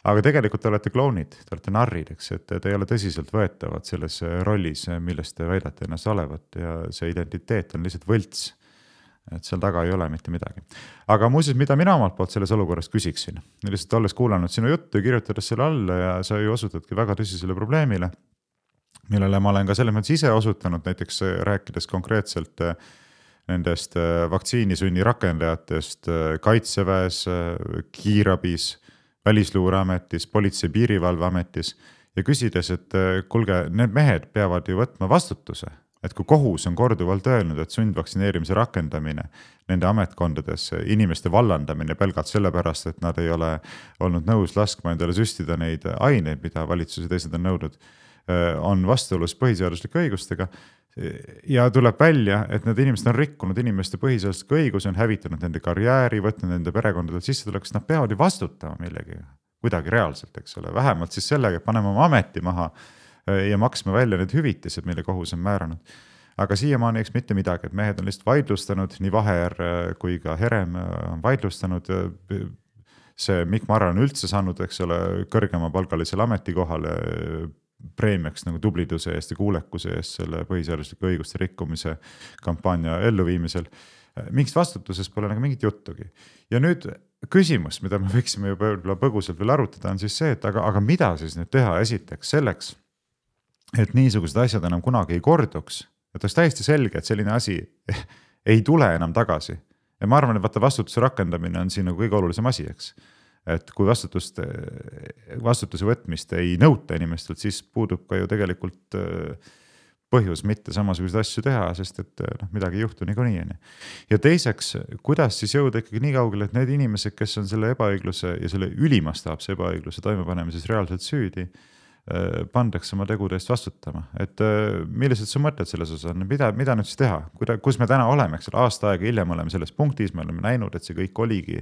aga tegelikult te olete klounid, te olete narrid, eks, et te ei ole tõsiseltvõetavad selles rollis, milles te väidate ennast olevat ja see identiteet on lihtsalt võlts et seal taga ei ole mitte midagi. aga muuseas, mida mina omalt poolt selles olukorras küsiksin, lihtsalt olles kuulanud sinu juttu ja kirjutades selle alla ja sa ju osutadki väga tõsisele probleemile, millele ma olen ka selles mõttes ise osutanud, näiteks äh, rääkides konkreetselt äh, nendest äh, vaktsiinisünni rakendajatest kaitseväes, kiirabis, välisluureametis, Politsei- ja Piirivalveametis ja küsides, et kuulge, need mehed peavad ju võtma vastutuse et kui kohus on korduvalt öelnud, et sundvaktsineerimise rakendamine nende ametkondades, inimeste vallandamine pelgalt sellepärast, et nad ei ole olnud nõus laskma endale süstida neid aineid, mida valitsus ja teised on nõudnud, on vastuolus põhiseaduslike õigustega. ja tuleb välja, et need inimesed on rikkunud inimeste põhiseadusliku õiguse, on hävitanud nende karjääri, võtnud nende perekondadelt sissetulekust, nad peavad ju vastutama millegagi, kuidagi reaalselt, eks ole, vähemalt siis sellega, et paneme oma ameti maha Äh, ja maksma välja need hüvitised, mille kohus on määranud. aga siiamaani, eks mitte midagi, et mehed on lihtsalt vaidlustanud, nii Vaher äh, kui ka Herem äh, on vaidlustanud see Mikk Marran on üldse saanud, eks ole, kõrgemapalgalisele ametikohale preemiaks nagu tubliduse eest ja kuulekuse eest selle põhiseaduslike õiguste rikkumise kampaania elluviimisel. mingist vastutusest pole nagu mingit juttugi. ja nüüd küsimus, mida me võiksime juba võib-olla põgusalt veel arutada, on siis see, et aga, aga mida siis nüüd teha esiteks selleks et niisugused asjad enam kunagi ei korduks, et oleks täiesti selge, et selline asi ei tule enam tagasi. ja ma arvan, et vaata vastutuse rakendamine on siin nagu kõige olulisem asi, eks. et kui vastutust, vastutuse võtmist ei nõuta inimestelt, siis puudub ka ju tegelikult äh, põhjus mitte samasuguseid asju teha, sest et äh, noh, midagi ei juhtu niikuinii, on ju. ja teiseks, kuidas siis jõuda ikkagi nii kaugele, et need inimesed, kes on selle ebaõigluse ja selle ülimastaapse ebaõigluse toimepanemises reaalselt süüdi Äh, pandakse oma tegude eest vastutama, et äh, millised su mõtted selles osas on, mida, mida nüüd siis teha, kuida-, kus me täna oleme, eks ole, aasta aega hiljem oleme selles punktis, me oleme näinud, et see kõik oligi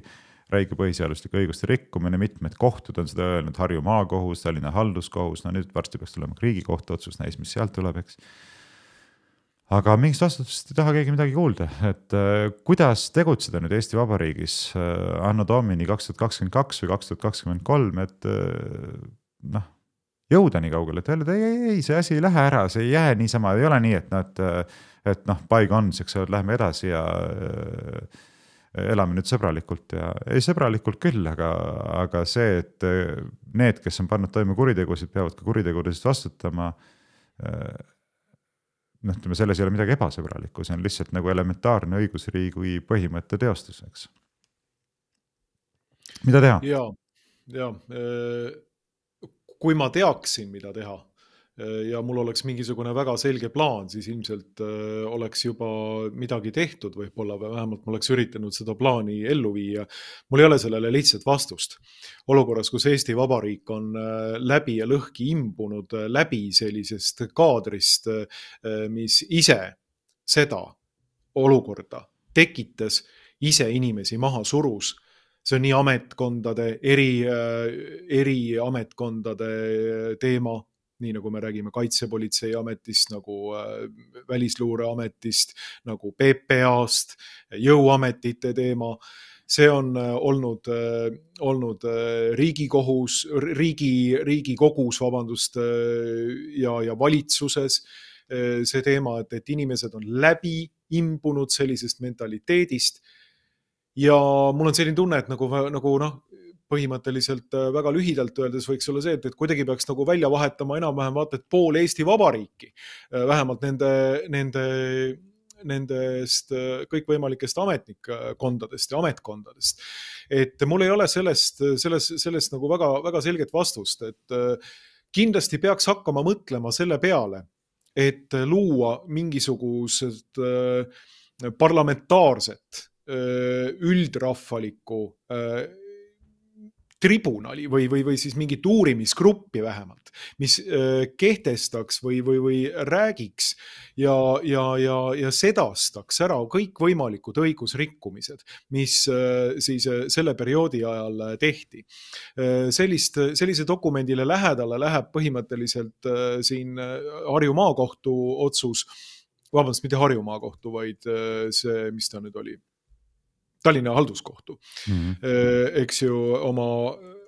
räige põhiseaduslike õiguste rikkumine, mitmed kohtud on seda öelnud, Harju maakohus, Tallinna halduskohus, no nüüd varsti peaks tulema Riigikohtu otsus, näis, mis sealt tuleb, eks aga mingist vastutusest ei taha keegi midagi kuulda, et äh, kuidas tegutseda nüüd Eesti Vabariigis äh, anno Domini kaks tuhat kakskümmend kaks või kaks tuhat kakskümmend kolm, et äh, noh jõuda nii kaugele, et öelda ei, ei, ei, see asi ei lähe ära, see ei jää niisama, ei ole nii, et nad, et noh, bygones, eks ole, lähme edasi ja äh, elame nüüd sõbralikult ja ei, sõbralikult küll, aga, aga see, et need, kes on pannud toime kuritegusid, peavad ka kuritegude eest vastutama äh, noh, ütleme selles ei ole midagi ebasõbralikku, see on lihtsalt nagu elementaarne õigusriigi põhimõtte teostus, eks. mida teha? ja, ja äh, kui ma teaksin, mida teha äh, ja mul oleks mingisugune väga selge plaan, siis ilmselt äh, oleks juba midagi tehtud võib-olla või vähemalt ma oleks üritanud seda plaani ellu viia. mul ei ole sellele lihtsat vastust. olukorras, kus Eesti Vabariik on äh, läbi ja lõhki imbunud läbi sellisest kaadrist, mis ise seda olukorda tekitas, ise inimesi maha surus see on nii ametkondade, eri, äh, eri ametkondade äh, teema, nii nagu me räägime Kaitsepolitseiametist, nagu äh, Välisluureametist, nagu PPA-st, jõuametite teema see on olnud, olnud Riigikohus, riigi, Riigikogus, vabandust, ja, ja valitsuses see teema, et, et inimesed on läbi imbunud sellisest mentaliteedist ja mul on selline tunne, et nagu, nagu noh, põhimõtteliselt äh, väga lühidalt öeldes võiks olla see, et, et kuidagi peaks nagu välja vahetama enam-vähem vaata, et pool Eesti Vabariiki, äh, vähemalt nende, nende nendest äh, kõikvõimalikest ametnikkondadest ja ametkondadest. et mul ei ole sellest, selles, sellest nagu väga-väga selget vastust, et kindlasti peaks hakkama mõtlema selle peale, et luua mingisugused parlamentaarset Äh, üldrahvaliku äh, tribunali või, või, või siis mingit uurimisgruppi vähemalt, mis äh, kehtestaks või, või, või räägiks ja, ja, ja, ja sedastaks ära kõikvõimalikud õigusrikkumised, mis siis selle perioodi ajal tehti. sellist, sellise dokumendile lähedale läheb põhimõtteliselt siin Harju maakohtu otsus, vabandust, mitte Harju maakohtu, vaid see, mis ta nüüd oli Tallinna halduskohtu mm, -hmm. eks ju, oma,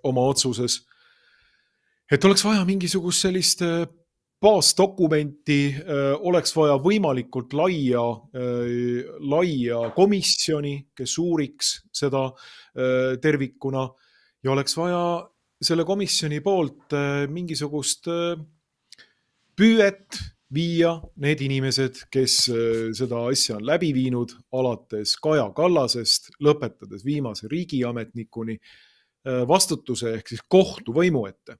oma otsuses. et oleks vaja mingisugust sellist äh, baasdokumenti, äh, oleks vaja võimalikult laia, laia komisjoni, kes uuriks seda tervikuna ja oleks vaja selle komisjoni poolt mingisugust püüet viia need inimesed, kes äh, seda asja on läbi viinud, alates Kaja Kallasest, lõpetades viimase riigiametnikuni, äh, vastutuse ehk siis kohtuvõimu ette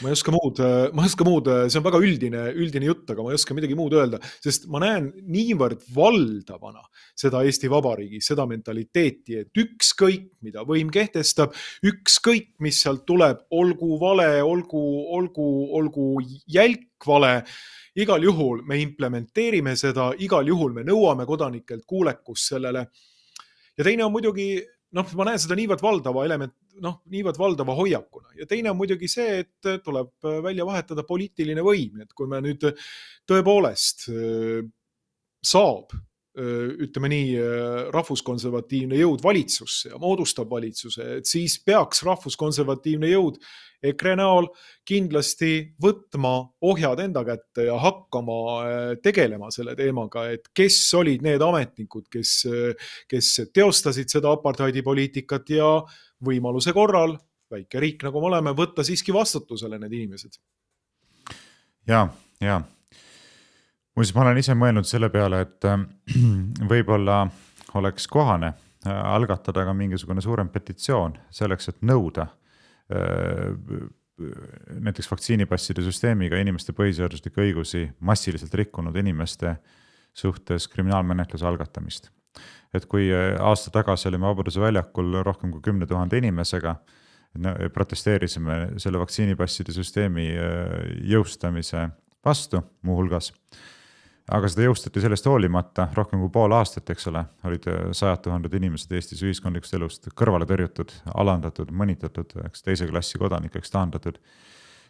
ma ei oska muud, äh, ma ei oska muud, äh, see on väga üldine, üldine jutt, aga ma ei oska midagi muud öelda, sest ma näen niivõrd valdavana seda Eesti Vabariigis, seda mentaliteeti, et ükskõik, mida võim kehtestab, ükskõik, mis sealt tuleb, olgu vale, olgu, olgu, olgu jälk vale, igal juhul me implementeerime seda, igal juhul me nõuame kodanikelt kuulekust sellele. ja teine on muidugi noh, ma näen seda niivõrd valdava element, noh, niivõrd valdava hoiakuna ja teine on muidugi see, et tuleb äh, välja vahetada poliitiline võim, et kui me nüüd tõepoolest äh, saab Äh, ütleme nii, äh, rahvuskonservatiivne jõud valitsusse ja moodustab valitsuse, et siis peaks rahvuskonservatiivne jõud EKRE näol kindlasti võtma ohjad enda kätte ja hakkama äh, tegelema selle teemaga, et kes olid need ametnikud, kes, kes teostasid seda apartheidipoliitikat ja võimaluse korral, väike riik nagu me oleme, võtta siiski vastutusele need inimesed. ja, ja muuseas, ma olen ise mõelnud selle peale, et ähm, võib-olla oleks kohane äh, algatada ka mingisugune suurem petitsioon selleks, et nõuda äh, näiteks vaktsiinipasside süsteemiga inimeste põhiseaduslikke õigusi massiliselt rikkunud inimeste suhtes kriminaalmenetluse algatamist. et kui äh, aasta tagasi olime Vabaduse väljakul rohkem kui kümne tuhande inimesega, protesteerisime selle vaktsiinipasside süsteemi jõustamise vastu muuhulgas aga seda jõustati sellest hoolimata rohkem kui pool aastat, eks ole, olid äh, sajad tuhanded inimesed Eestis ühiskondlikust elust kõrvale tõrjutud, alandatud, mõnitatud, eks teise klassi kodanikeks taandatud.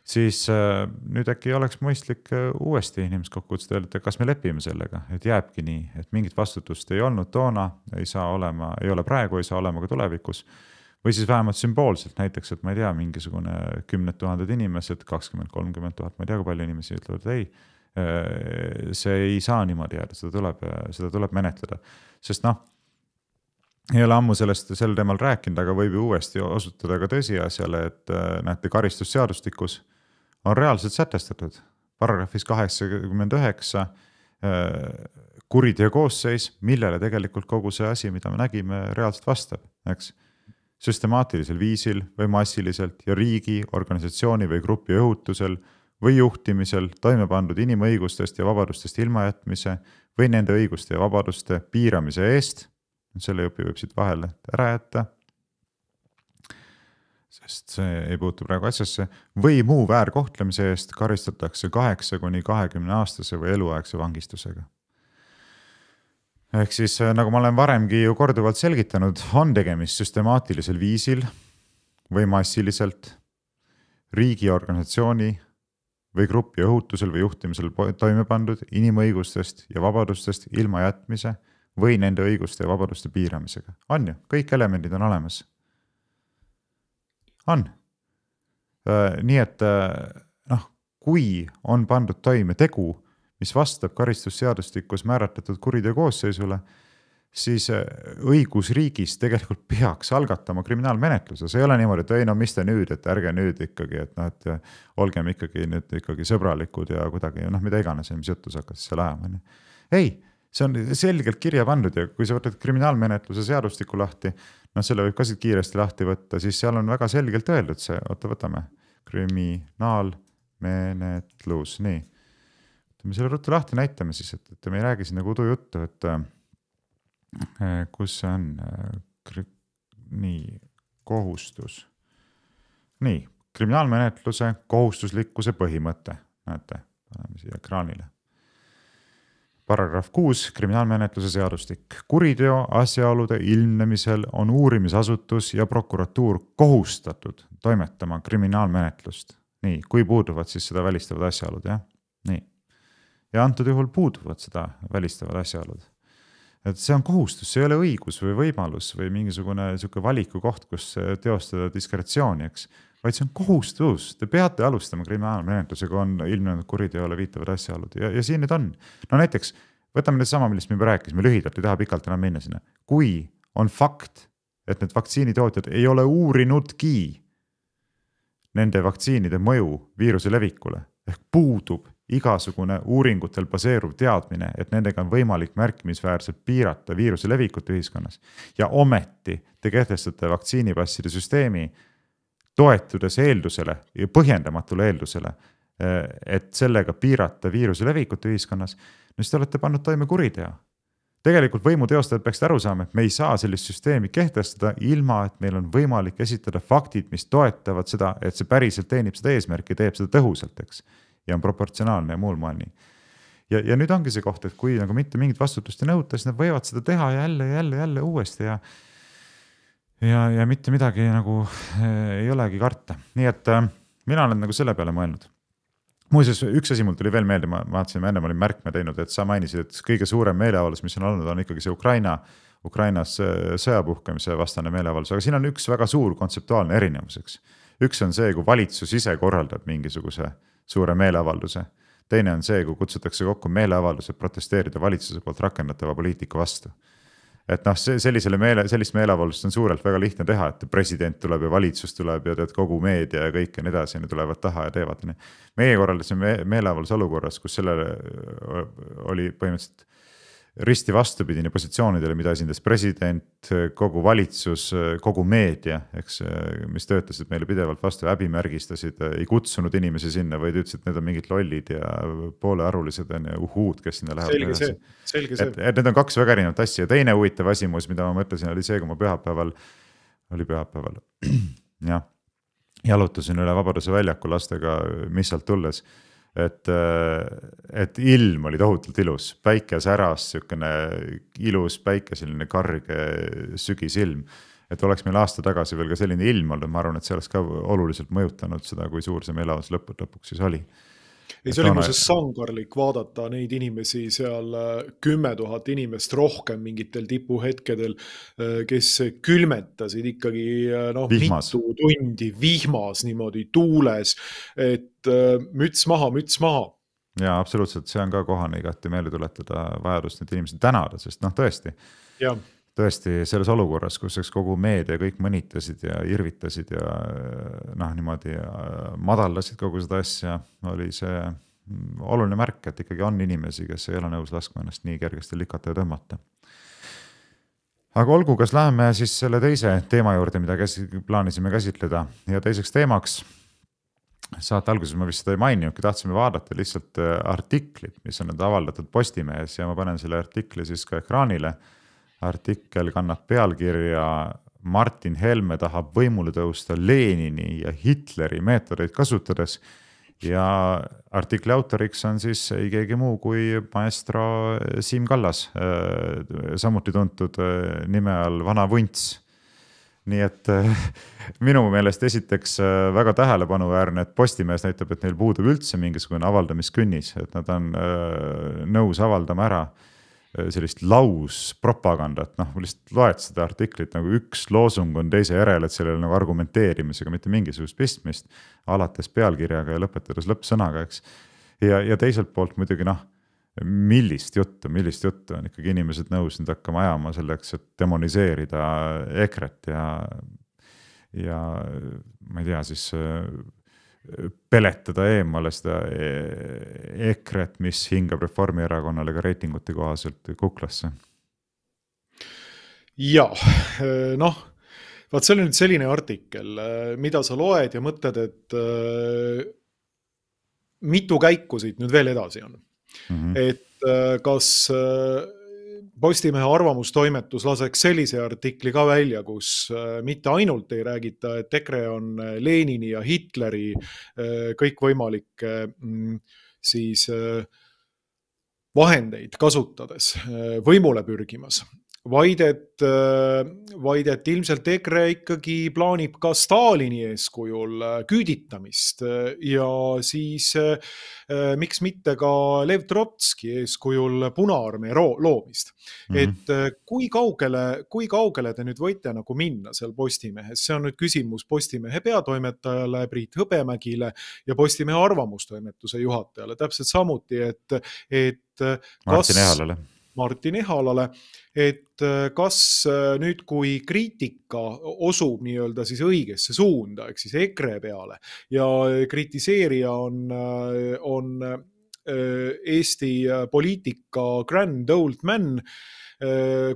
siis äh, nüüd äkki oleks mõistlik äh, uuesti inimesed kokku kutsuda, öelda, kas me lepime sellega, et jääbki nii, et mingit vastutust ei olnud toona, ei saa olema, ei ole praegu, ei saa olema ka tulevikus või siis vähemalt sümboolselt näiteks, et ma ei tea, mingisugune kümned tuhanded inimesed, kakskümmend, kolmkümmend tuhat, ma ei tea, kui palju inimesi ütlevad ei Äh, see ei saa niimoodi jääda, seda tuleb, seda tuleb menetleda, sest noh ei ole ammu sellest sel teemal rääkinud, aga võib ju uuesti osutuda ka tõsiasjale, et äh, näete, karistusseadustikus on reaalselt sätestatud paragrahvis kaheksakümmend üheksa äh, kuriteokoosseis, millele tegelikult kogu see asi, mida me nägime, reaalselt vastab, eks. süstemaatilisel viisil või massiliselt ja riigi, organisatsiooni või grupi õhutusel või juhtimisel toime pandud inimõigustest ja vabadustest ilmajätmise või nende õiguste ja vabaduste piiramise eest. selle jupi võib siit vahele ära jätta. sest see ei puutu praegu asjasse või muu väärkohtlemise eest karistatakse kaheksa kuni kahekümne aastase või eluaegse vangistusega ehk siis nagu ma olen varemgi ju korduvalt selgitanud, on tegemist süstemaatilisel viisil või massiliselt riigiorganisatsiooni või grupi õhutusel või juhtimisel toime pandud inimõigustest ja vabadustest ilmajätmise või nende õiguste ja vabaduste piiramisega. on ju, kõik elemendid on olemas. on. Äh, nii et äh, noh, kui on pandud toime tegu, mis vastab karistusseadustikus määratletud kuriteo koosseisule siis äh, õigusriigis tegelikult peaks algatama kriminaalmenetluse, see ei ole niimoodi, et ei no mis te nüüd, et ärge nüüd ikkagi, et noh, et äh, olgem ikkagi nüüd ikkagi sõbralikud ja kuidagi noh, mida iganes, mis juttu sa hakkasid seal ajama, on ju. ei, see on selgelt kirja pandud ja kui sa võtad kriminaalmenetluse seadustiku lahti, noh, selle võib ka siit kiiresti lahti võtta, siis seal on väga selgelt öeldud see, oota, võtame, kriminaalmenetlus, nii. võtame selle ruttu lahti, näitame siis, et, et me ei räägi siin nagu udujuttu, et äh, Eh, kus see on, eh, nii, kohustus. nii, kriminaalmenetluse kohustuslikkuse põhimõte, näete, paneme siia ekraanile paragrahv kuus, kriminaalmenetluse seadustik. kuriteo asjaolude ilmnemisel on uurimisasutus ja prokuratuur kohustatud toimetama kriminaalmenetlust. nii, kui puuduvad siis seda välistavad asjaolud, jah? nii. ja antud juhul puuduvad seda välistavad asjaolud et see on kohustus, see ei ole õigus või võimalus või mingisugune sihuke valikukoht, kus äh, teostada diskretsiooni, eks. vaid see on kohustus, te peate alustama kriminaalmenetluse, kui on ilmnenud kuriteole viitavad asjaolud ja, ja siin need on. no näiteks võtame needsama, millest me juba rääkisime, lühidalt ei taha pikalt enam minna sinna. kui on fakt, et need vaktsiinitootjad ei ole uurinudki nende vaktsiinide mõju viiruse levikule ehk puudub igasugune uuringutel baseeruv teadmine, et nendega on võimalik märkimisväärselt piirata viiruse levikut ühiskonnas. ja ometi te kehtestate vaktsiinipasside süsteemi, toetudes eeldusele, põhjendamatule eeldusele, eh, et sellega piirata viiruse levikut ühiskonnas, no siis te olete pannud toime kuriteo tegelikult võimuteostajad peaksid aru saama, et me ei saa sellist süsteemi kehtestada ilma, et meil on võimalik esitada faktid, mis toetavad seda, et see päriselt teenib seda eesmärki, teeb seda tõhusalt, eks ja on proportsionaalne ja muul moel nii. ja, ja nüüd ongi see koht, et kui nagu mitte mingit vastutust ei nõuta, siis nad võivad seda teha jälle, jälle, jälle uuesti ja ja, ja mitte midagi nagu äh, ei olegi karta, nii et äh, mina olen nagu selle peale mõelnud muuseas, üks asi mul tuli veel meelde, ma vaatasin, ennem olin märkme teinud, et sa mainisid, et kõige suurem meeleavaldus, mis on olnud, on ikkagi see Ukraina, Ukrainas eh, sõja puhkemise vastane meeleavaldus, aga siin on üks väga suur kontseptuaalne erinevus, eks. üks on see, kui valitsus ise korraldab mingisuguse äh, suure meeleavalduse. teine on see, kui kutsutakse kokku meeleavaldused protesteerida valitsuse poolt rakendatava poliitika vastu et noh, see sellisele meele, sellist meeleavaldust on suurelt väga lihtne teha, et president tuleb ja valitsus tuleb ja tead kogu meedia ja kõik ja nii edasi, tulevad taha ja teevad. meie korraldasime meeleavalduse olukorras, kus sellele äh, oli põhimõtteliselt risti vastupidine positsioonidele, mida esindas president, kogu valitsus, kogu meedia, eks, mis töötasid meile pidevalt vastu, häbimärgistasid, ei kutsunud inimesi sinna, vaid ütlesid, et need on mingid lollid ja poolearulised on ja uhuud, kes sinna lähevad. selge see, selge see. et need on kaks väga erinevat asja ja teine huvitav asimus, mida ma mõtlesin, oli see, kui ma pühapäeval, oli pühapäeval, jah, jalutasin üle Vabaduse väljaku lastega, mis sealt tulles et, et ilm oli tohutult ilus, päike säras, sihukene ilus päikeseline karge sügisilm. et oleks meil aasta tagasi veel ka selline ilm olnud, ma arvan, et see oleks ka oluliselt mõjutanud seda, kui suur see meeleavaldus lõppude lõpuks siis oli ei, see oli muuseas sangarlik vaadata neid inimesi seal, äh, kümme tuhat inimest rohkem mingitel tipuhetkedel, äh, kes külmetasid ikkagi äh, noh, mitu tundi vihmas niimoodi tuules, et müts maha, müts maha jaa, absoluutselt, see on ka kohane igati meelde tuletada, vajadust need inimesed tänada, sest noh, tõesti. jah tõesti selles olukorras, kus eks kogu meedia kõik mõnitasid ja irvitasid ja äh, noh, niimoodi äh, madallasid kogu seda asja, oli see mm, oluline märk, et ikkagi on inimesi, kes ei ole nõus laskma ennast nii kergesti lükata ja tõmmata. aga olgu, kas läheme siis selle teise teema juurde, mida käsi-, plaanisime käsitleda ja teiseks teemaks saate alguses ma vist seda ei maininudki, tahtsime vaadata lihtsalt äh, artiklit, mis on nüüd avaldatud Postimehes ja ma panen selle artikli siis ka ekraanile artikkel kannab pealkirja Martin Helme tahab võimule tõusta Lenini ja Hitleri meetodeid kasutades. ja artikli autoriks on siis ei keegi muu kui maestro Siim Kallas, äh, samuti tuntud äh, nime all Vana Vunts nii et äh, minu meelest esiteks väga tähelepanuväärne, et Postimees näitab, et neil puudub üldse mingisugune avaldamiskünnis, et nad on nõus avaldama ära äh, Äh, sellist lauspropagandat, noh, lihtsalt loed seda artiklit nagu üks loosung on teise järel, et sellel nagu argumenteerimisega mitte mingisugust pistmist. alates pealkirjaga ja lõpetades lõppsõnaga, eks. ja, ja teiselt poolt muidugi noh, millist juttu, millist juttu on ikkagi inimesed nõus nüüd hakkama ajama selleks, et demoniseerida EKRE-t ja, ja ma ei tea, siis äh, peletada eemale seda e-, EKRE-t, mis hingab Reformierakonnale ka reitingute kohaselt kuklasse? ja noh, vaat see oli nüüd selline artikkel, mida sa loed ja mõtled, et mitu käiku siit nüüd veel edasi on mm. -hmm. et kas Postimehe arvamustoimetus laseks sellise artikli ka välja, kus äh, mitte ainult ei räägita, et EKRE on äh, Lenini ja Hitleri äh, kõikvõimalikke mm, siis vahendeid kasutades võimule pürgimas, vaid et, äh, vaid et ilmselt EKRE ikkagi plaanib ka Stalini eeskujul äh, küüditamist äh, ja siis miks mitte ka Lev Trotski eeskujul Punaarmee loomist mm. -hmm. et kui kaugele, kui kaugele te nüüd võite nagu minna seal Postimehes, see on nüüd küsimus Postimehe peatoimetajale Priit Hõbemägile ja Postimehe arvamustoimetuse juhatajale täpselt samuti, et, et. Martin Ehalale Martin Ehalale, et äh, kas äh, nüüd, kui kriitika osub nii-öelda siis õigesse suunda ehk siis EKRE peale ja äh, kritiseerija on, on Eesti poliitika grand old man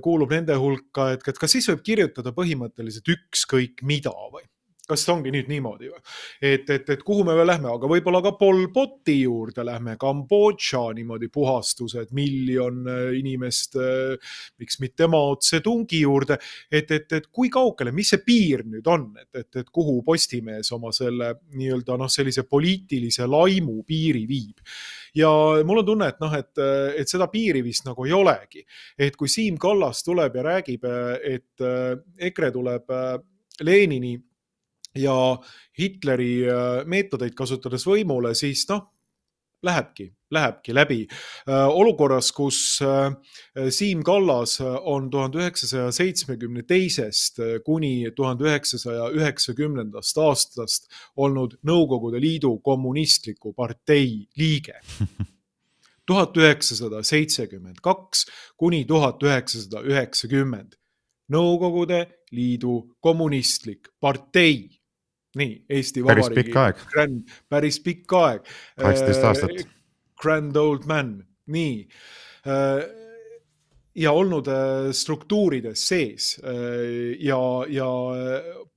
kuulub nende hulka, et, et kas siis võib kirjutada põhimõtteliselt ükskõik mida või? kas ongi nüüd niimoodi või? et, et, et kuhu me veel lähme, aga võib-olla ka Pol Poti juurde lähme, Kambodža niimoodi puhastused, miljon äh, inimest, äh, miks mitte Mao Zedongi juurde. et, et, et kui kaugele, mis see piir nüüd on, et, et, et kuhu Postimees oma selle nii-öelda noh, sellise poliitilise laimu piiri viib? ja mul on tunne, et noh, et, äh, et seda piiri vist nagu ei olegi. et kui Siim Kallas tuleb ja räägib, et EKRE tuleb Lenini ja Hitleri äh, meetodeid kasutades võimule, siis noh, lähebki, lähebki läbi. Äh, olukorras, kus äh, Siim Kallas on tuhande üheksasaja seitsmekümne teisest kuni tuhande üheksasaja üheksakümnendast aastast olnud Nõukogude Liidu Kommunistliku Partei liige tuhat üheksasada seitsekümmend kaks kuni tuhat üheksasada üheksakümmend. Nõukogude Liidu Kommunistlik Partei nii, Eesti Vabariigi. Grand, päris pikk aeg. kaheksateist äh, aastat. Grand old man, nii äh, ja olnud äh, struktuurides sees ja, ja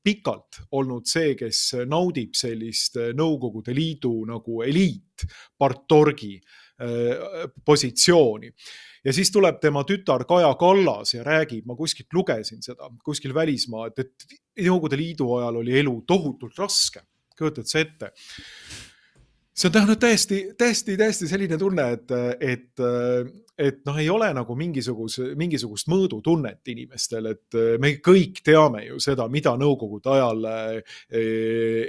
pikalt olnud see, kes naudib sellist Nõukogude Liidu nagu eliit, partorgi positsiooni ja siis tuleb tema tütar Kaja Kallas ja räägib, ma kuskilt lugesin seda, kuskil välismaa, et, et Nõukogude Liidu ajal oli elu tohutult raske, kujutad sa ette see on tähendab täiesti, täiesti, täiesti selline tunne, et, et, et noh, ei ole nagu mingisuguse, mingisugust mõõdutunnet inimestel, et me kõik teame ju seda, mida nõukogude ajal eh,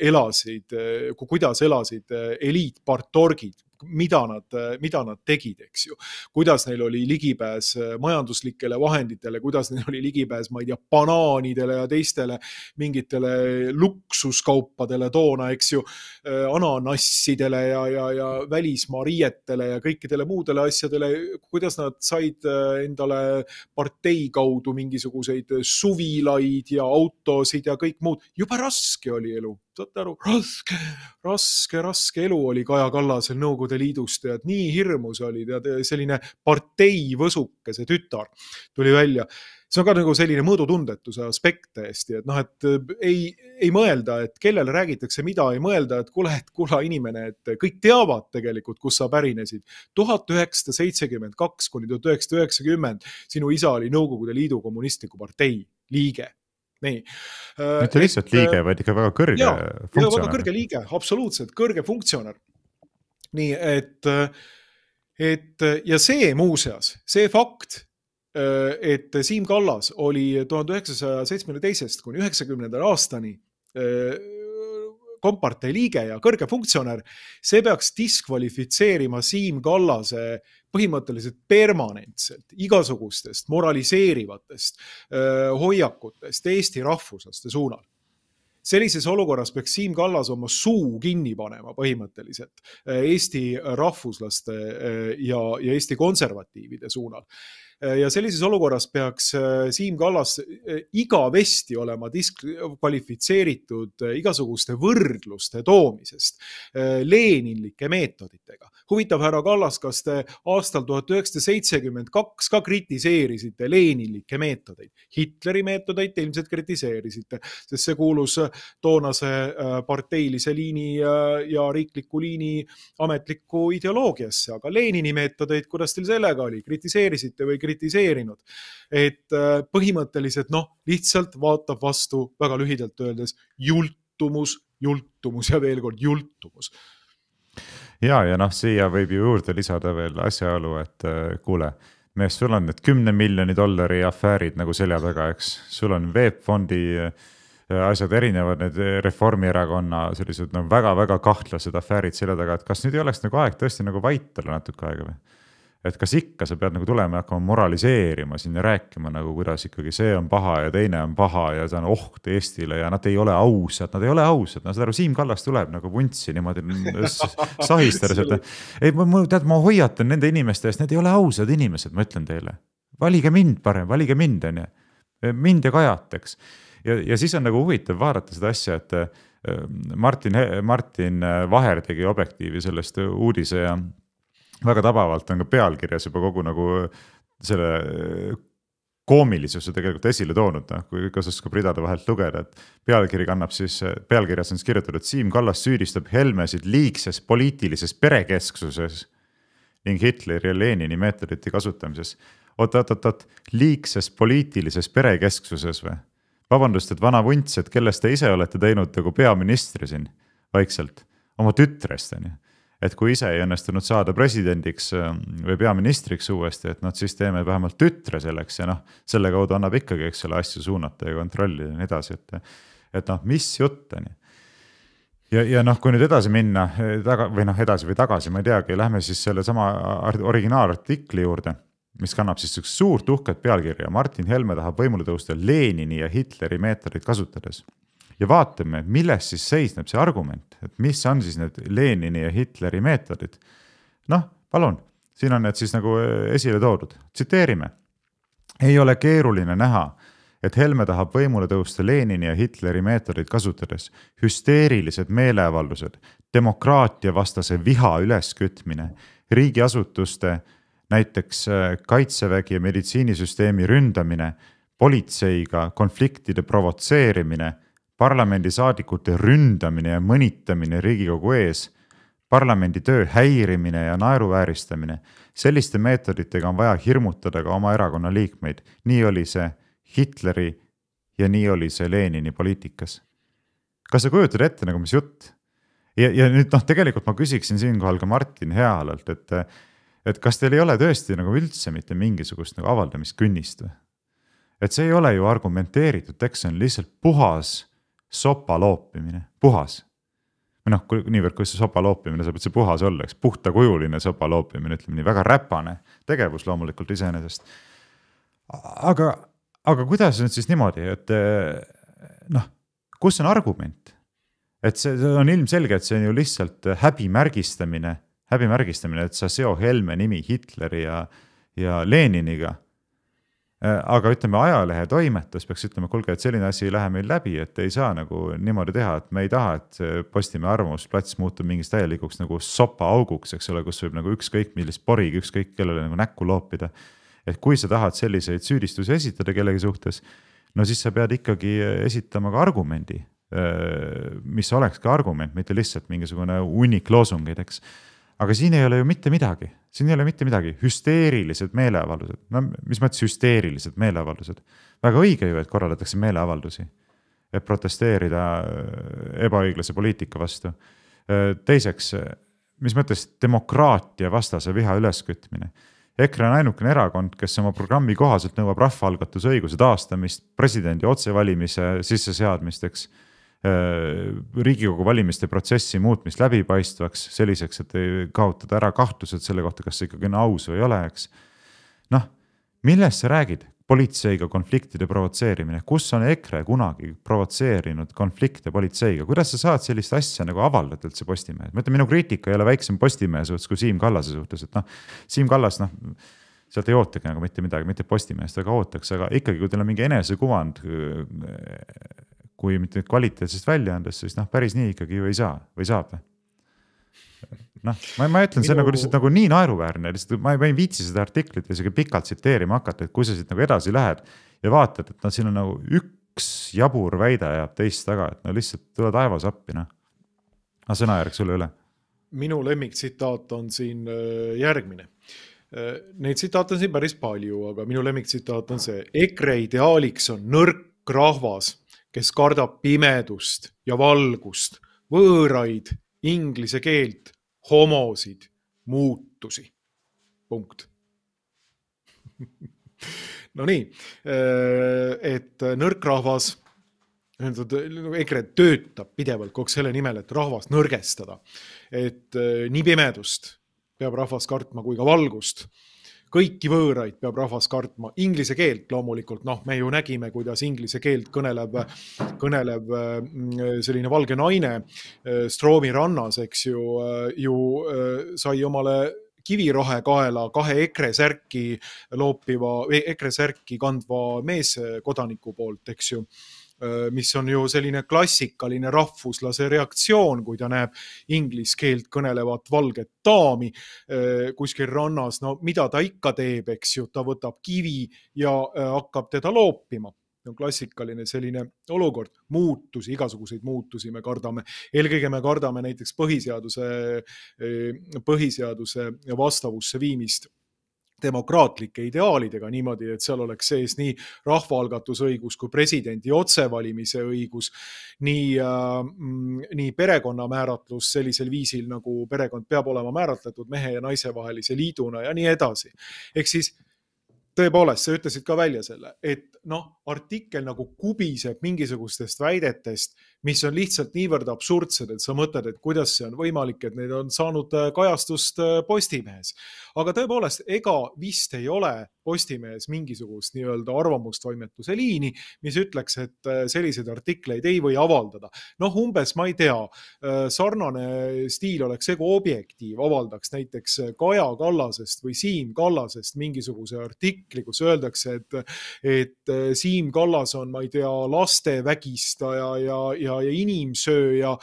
elasid, kuidas elasid eh, eliitpartorgid mida nad, mida nad tegid, eks ju. kuidas neil oli ligipääs äh, majanduslikele vahenditele, kuidas neil oli ligipääs, ma ei tea, banaanidele ja teistele mingitele luksuskaupadele toona, eks ju, äh, ananassidele ja, ja, ja välismaa riietele ja kõikidele muudele asjadele, kuidas nad said äh, endale partei kaudu mingisuguseid suvilaid ja autosid ja kõik muud, jube raske oli elu saate aru, raske, raske, raske elu oli Kaja Kallasel Nõukogude Liidus, tead, nii hirmus oli, tead, selline partei võsuke, see tütar tuli välja. see on ka nagu selline mõõdutundetuse aspekt täiesti, et noh, et äh, ei, ei mõelda, et kellele räägitakse mida, ei mõelda, et kuule, et kulla inimene, et kõik teavad tegelikult, kust sa pärinesid. tuhat üheksasada seitsekümmend kaks kuni tuhat üheksasada üheksakümmend sinu isa oli Nõukogude Liidu Kommunistliku Partei liige nii. mitte äh, lihtsalt liige, äh, vaid ikka väga kõrge jaa, funktsionär. väga kõrge liige, absoluutselt, kõrge funktsionär. nii et, et ja see muuseas, see fakt, äh, et Siim Kallas oli tuhande üheksasaja seitsmekümne teisest kuni üheksakümnenda aastani kompartei liige ja kõrge funktsionär, see peaks diskvalifitseerima Siim Kallase põhimõtteliselt permanentselt igasugustest moraliseerivatest öö, hoiakutest Eesti rahvuslaste suunal sellises olukorras peaks Siim Kallas oma suu kinni panema põhimõtteliselt Eesti rahvuslaste ja, ja Eesti konservatiivide suunal. Äh, ja sellises olukorras peaks äh, Siim Kallas äh, igavesti olema diskvalifitseeritud igasuguste võrdluste toomisest leeninlike meetoditega. huvitav, härra Kallas, kas te aastal tuhat üheksasada seitsekümmend kaks ka kritiseerisite leeninlikke meetodeid? Hitleri meetodeid te ilmselt kritiseerisite, sest see kuulus toonase parteilise liini ja riikliku liini ametlikku ideoloogiasse, aga Lenini meetodeid, kuidas teil sellega oli, kritiseerisite või kritiseerisite? kritiseerinud. et äh, põhimõtteliselt noh, lihtsalt vaatab vastu väga lühidalt öeldes jultumus, jultumus ja veel kord jultumus ja, ja noh, siia võib ju juurde lisada veel asjaolu, et äh, kuule, mees, sul on need kümne miljoni dollari afäärid nagu selja taga, eks, sul on VEB Fondi äh, asjad erinevad, need Reformierakonna sellised no väga-väga kahtlased afäärid selja taga, et kas nüüd ei oleks nagu aeg tõesti nagu vait olla natuke aega või? et kas ikka sa pead nagu tulema ja hakkama moraliseerima siin ja rääkima nagu, kuidas ikkagi see on paha ja teine on paha ja see on oht Eestile ja nad ei ole ausad, nad ei ole ausad, no saad aru, Siim Kallas tuleb nagu vuntsi niimoodi sahistades, et ei, ma tead, ma hoiatan nende inimeste eest, need ei ole ausad inimesed, ma ütlen teile. valige mind parem, valige mind, onju, mind ja Kajat, eks. ja, ja siis on nagu huvitav vaadata seda asja, et äh, Martin, Martin Vaher tegi Objektiivi sellest uudise ja väga tabavalt on ka pealkirjas juba kogu nagu äh, selle äh, koomilisuse tegelikult esile toonud, noh, kui kas oskab ridade vahelt lugeda, et pealkiri kannab siis, äh, pealkirjas on siis kirjutatud, Siim Kallas süüdistab Helmesid liigses poliitilises perekesksuses ning Hitleri ja Lenini meetodite kasutamises oot,. oot-oot-oot, liigses poliitilises perekesksuses või? vabandust, et vana vunts, et kellest te ise olete teinud nagu peaministri siin vaikselt, oma tütrest on ju et kui ise ei õnnestunud saada presidendiks äh, või peaministriks uuesti, et noh, siis teeme vähemalt tütre selleks ja noh, selle kaudu annab ikkagi, eks ole, asju suunata ja kontrollida ja nii edasi, et, et noh, mis jutt on ju ja, ja noh, kui nüüd edasi minna eh, taga või noh, edasi või tagasi, ma ei teagi, lähme siis sellesama originaalartikli juurde, mis kannab siis üks suurt uhket pealkirja. Martin Helme tahab võimule tõusta Lenini ja Hitleri meetodit kasutades ja vaatame, milles siis seisneb see argument, et mis on siis need Lenini ja Hitleri meetodid. noh, palun, siin on need siis nagu eh, esile toodud, tsiteerime. ei ole keeruline näha, et Helme tahab võimule tõusta Lenini ja Hitleri meetodeid kasutades, hüsteerilised meeleavaldused, demokraatiavastase viha üleskütmine, riigiasutuste, näiteks eh, kaitsevägi ja meditsiinisüsteemi ründamine, politseiga konfliktide provotseerimine parlamendisaadikute ründamine ja mõnitamine Riigikogu ees, parlamendi töö häirimine ja naeruvääristamine. selliste meetoditega on vaja hirmutada ka oma erakonna liikmeid. nii oli see Hitleri ja nii oli see Lenini poliitikas. kas sa kujutad ette nagu, mis jutt? ja, ja nüüd noh, tegelikult ma küsiksin siinkohal ka Martin Healalt, et, et kas teil ei ole tõesti nagu üldse mitte mingisugust nagu avaldamiskünnist või? et see ei ole ju argumenteeritud tekst, see on lihtsalt puhas sopa loopimine, puhas. või noh, kui niivõrd, kuidas see sopa loopimine saab üldse puhas olla, eks puhtakujuline sopa loopimine, ütleme nii, väga räpane tegevus loomulikult iseenesest. aga, aga kuidas nüüd siis niimoodi, et eh, noh, kus on argument? et see on ilmselge, et see on ju lihtsalt häbimärgistamine, häbimärgistamine, et sa seo Helme nimi Hitleri ja, ja Leniniga Äh, aga ütleme, ajalehe toimetus peaks ütlema, kuulge, et selline asi ei lähe meil läbi, et ei saa nagu niimoodi teha, et me ei taha, et Postimehe arvamusplats muutub mingiks täielikuks nagu sopaauguks, eks ole, kus võib nagu ükskõik millist poriga ükskõik kellele nagu näkku loopida. et kui sa tahad selliseid süüdistusi esitada kellegi suhtes, no siis sa pead ikkagi esitama ka argumendi, äh, mis oleks ka argument, mitte lihtsalt mingisugune hunnik loosungeid, eks. aga siin ei ole ju mitte midagi siin ei ole mitte midagi, hüsteerilised meeleavaldused, no mis mõttes hüsteerilised meeleavaldused? väga õige ju, et korraldatakse meeleavaldusi, et protesteerida äh, ebaõiglase poliitika vastu. Äh, teiseks, äh, mis mõttes demokraatia vastase viha üleskütmine? EKRE on ainukene erakond, kes oma programmi kohaselt nõuab rahvaalgatuse õiguse taastamist, presidendi otsevalimise sisseseadmist, eks Äh, riigikogu valimiste protsessi muutmist läbipaistvaks, selliseks, et kaotada ära kahtlused selle kohta, kas see ikkagi on aus või ei ole, eks. noh, millest sa räägid? politseiga konfliktide provotseerimine, kus on EKRE kunagi provotseerinud konflikte politseiga, kuidas sa saad sellist asja nagu avaldada üldse Postimehes, ma ütlen, minu kriitika ei ole väiksem Postimehe suhtes kui Siim Kallase suhtes, et noh, Siim Kallas, noh sealt ei ootagi nagu mitte midagi, mitte Postimehest väga ootaks, aga ikkagi, kui teil on mingi enesekuvand kui mitte kvaliteetsest väljaandest, siis noh, päris nii ikkagi ju ei saa või saab või? Noh. noh, ma, ma ütlen Minu..., see on nagu lihtsalt nagu nii naeruväärne, lihtsalt ma ei, ma ei viitsi seda artiklit isegi pikalt tsiteerima hakata, et kui sa siit nagu edasi lähed ja vaatad, et noh, siin on nagu üks jabur väide ajab teist taga, et no lihtsalt tule taevas appi, noh. aga ah, sõnajärg sulle üle. minu lemmiktsitaat on siin äh, järgmine äh, Neid tsitaate on siin päris palju, aga minu lemmiktsitaat on see. EKRE ideaaliks on nõrk rahvas, kes kardab pimedust ja valgust, võõraid, inglise keelt, homosid, muutusi. punkt Nonii, äh, et nõrk rahvas EKRE töötab pidevalt kogu selle nimel, et rahvast nõrgestada. et äh, nii pimedust peab rahvas kartma kui ka valgust kõiki võõraid peab rahvas kartma, inglise keelt loomulikult, noh, me ju nägime, kuidas inglise keelt kõneleb, kõneleb mm, selline valge naine äh, Stroomi rannas, eks ju, äh, ju äh, sai omale kivirahe kaela kahe EKRE särki loopiva, EKRE särki kandva meeskodaniku poolt, eks ju Äh, mis on ju selline klassikaline rahvuslase reaktsioon, kui ta näeb inglise keelt kõnelevat valget daami äh, kuskil rannas, no mida ta ikka teeb, eks ju, ta võtab kivi ja äh, hakkab teda loopima on klassikaline selline olukord, muutusi, igasuguseid muutusi me kardame, eelkõige me kardame näiteks põhiseaduse, põhiseaduse vastavusse viimist demokraatlike ideaalidega niimoodi, et seal oleks sees nii rahvaalgatusõigus kui presidendi otsevalimise õigus, nii äh,, nii perekonna määratlus sellisel viisil, nagu perekond peab olema määratletud mehe ja naise vahelise liiduna ja nii edasi. ehk siis tõepoolest, sa ütlesid ka välja selle, et noh, artikkel nagu kubiseb mingisugustest väidetest mis on lihtsalt niivõrd absurdsed, et sa mõtled, et kuidas see on võimalik, et need on saanud äh, kajastust äh, Postimehes. aga tõepoolest, ega vist ei ole Postimehes mingisugust nii-öelda arvamustoimetuse liini, mis ütleks, et äh, selliseid artikleid ei või avaldada. noh, umbes ma ei tea, sarnane stiil oleks Ego Objektiiv avaldaks näiteks Kaja Kallasest või Siim Kallasest mingisuguse artikli, kus öeldakse, et, et Siim Kallas on, ma ei tea, lastevägistaja ja, ja ja, ja inimsööja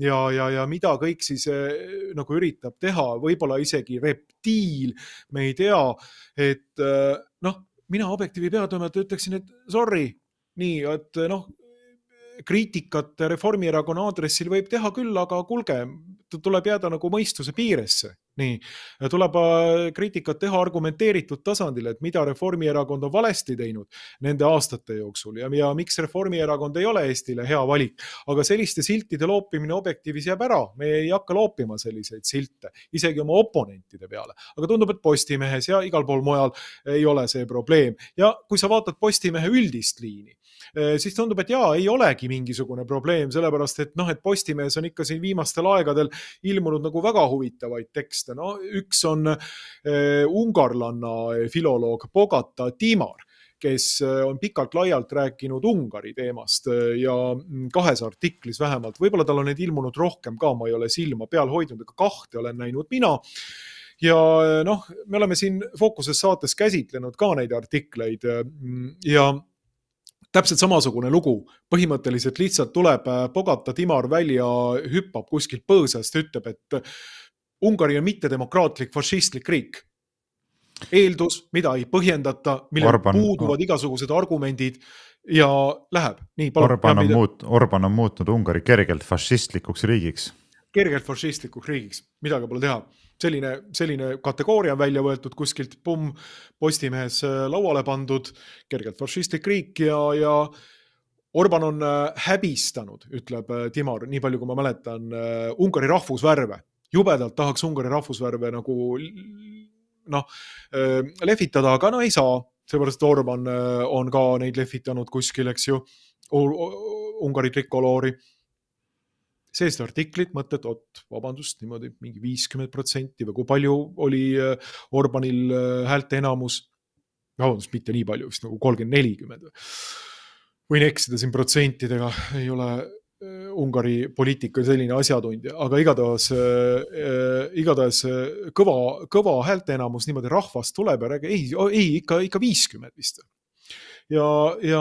ja, ja, ja mida kõik siis eh, nagu üritab teha, võib-olla isegi reptiil, me ei tea, et eh, noh, mina Objektiivi peatoimetaja ütleksin, et sorry, nii, et eh, noh, kriitikat Reformierakonna aadressil võib teha küll, aga kuulge, tuleb jääda nagu mõistuse piiresse. nii, tuleb äh, kriitikat teha argumenteeritud tasandil, et mida Reformierakond on valesti teinud nende aastate jooksul ja, ja miks Reformierakond ei ole Eestile hea valik. aga selliste siltide loopimine Objektiivis jääb ära, me ei hakka loopima selliseid silte, isegi oma oponentide peale. aga tundub, et Postimehes ja igal pool mujal ei ole see probleem ja kui sa vaatad Postimehe üldist liini, Äh, siis tundub, et jaa, ei olegi mingisugune probleem, sellepärast et noh, et Postimehes on ikka siin viimastel aegadel ilmunud nagu väga huvitavaid tekste, no üks on äh, ungarlanna äh, filoloog Bogata Timar kes äh, on pikalt-laialt rääkinud Ungari teemast ja mm, kahes artiklis vähemalt, võib-olla tal on neid ilmunud rohkem ka, ma ei ole silma peal hoidnud, aga kahte olen näinud mina ja noh, me oleme siin Fookuses saates käsitlenud ka neid artikleid mm, ja täpselt samasugune lugu, põhimõtteliselt lihtsalt tuleb äh, Pogata timar välja, hüppab kuskilt põõsast, ütleb, et äh, Ungari on mittedemokraatlik fašistlik riik. eeldus, mida ei põhjendata, millel Orban... puuduvad igasugused argumendid ja läheb. nii, palun. Orban on muut-, Orban on muutnud Ungari kergelt fašistlikuks riigiks. kergelt fašistlikuks riigiks, midagi pole teha selline, selline kategooria on välja võetud kuskilt, pumm, Postimehes äh, lauale pandud, kergelt fašistlik riik ja, ja Orban on äh, häbistanud, ütleb äh, Timor, nii palju kui ma mäletan, Ungari rahvusvärve. jubedalt tahaks Ungari rahvusvärve nagu noh, lehvitada, aga no ei saa, seepärast Orban on ka neid lehvitanud kuskil, eks ju, Ungari trikoloori sellist artiklit, mõtled, oot, vabandust, niimoodi mingi viiskümmend protsenti või kui palju oli äh, Orbanil äh, häälte enamus. vabandust, mitte nii palju, vist nagu kolmkümmend, nelikümmend. võin eksida siin protsentidega, ei ole äh, Ungari poliitika selline asjatundja, aga igatahes äh,, igatahes kõva, kõva häälteenamus niimoodi rahvast tuleb ja räägib, ei, ei ikka, ikka viiskümmend vist ja, ja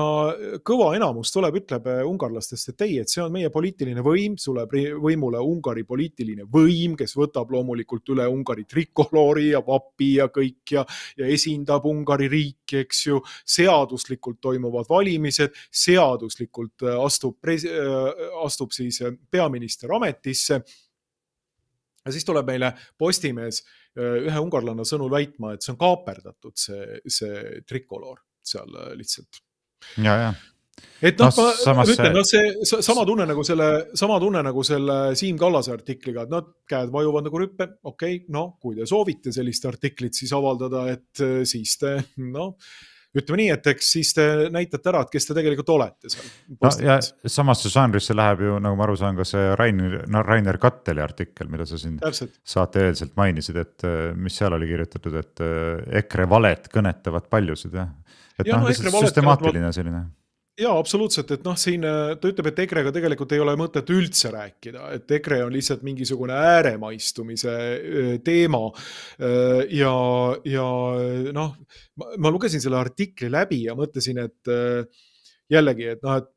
kõva enamus tuleb, ütleb eh, ungarlastest, et ei, et see on meie poliitiline võim, tuleb võimule Ungari poliitiline võim, kes võtab loomulikult üle Ungari trikoloori ja vapi ja kõik ja, ja esindab Ungari riiki, eks ju. seaduslikult toimuvad valimised, seaduslikult eh, astub, eh, astub siis peaminister ametisse ja siis tuleb meile Postimees ühe ungarlanna sõnul väitma, et see on kaaperdatud, see, see trikoloor seal äh, lihtsalt. ja, ja et noh, ma samas... ütlen, noh, see sama tunne nagu selle, sama tunne nagu selle Siim Kallase artikliga, et noh, käed vajuvad nagu rüppe, okei okay,, no kui te soovite sellist artiklit siis avaldada, et äh, siis te noh, ütleme nii, et eks siis te näitate ära, et kes te tegelikult olete seal. no ja samasse žanrisse läheb ju, nagu ma aru saan, ka see Rainer no,, Rainer Katteli artikkel, mida sa siin Täpselt. saate-eelselt mainisid, et äh, mis seal oli kirjutatud, et EKRE valed kõnetavad paljusid, jah et noh no,, lihtsalt süstemaatiline selline jaa, absoluutselt, et noh, siin äh, ta ütleb, et EKRE-ga tegelikult ei ole mõtet üldse rääkida, et EKRE on lihtsalt mingisugune ääremaistumise äh, teema. Äh, ja, ja noh, ma lugesin selle artikli läbi ja mõtlesin, et jällegi, et noh, et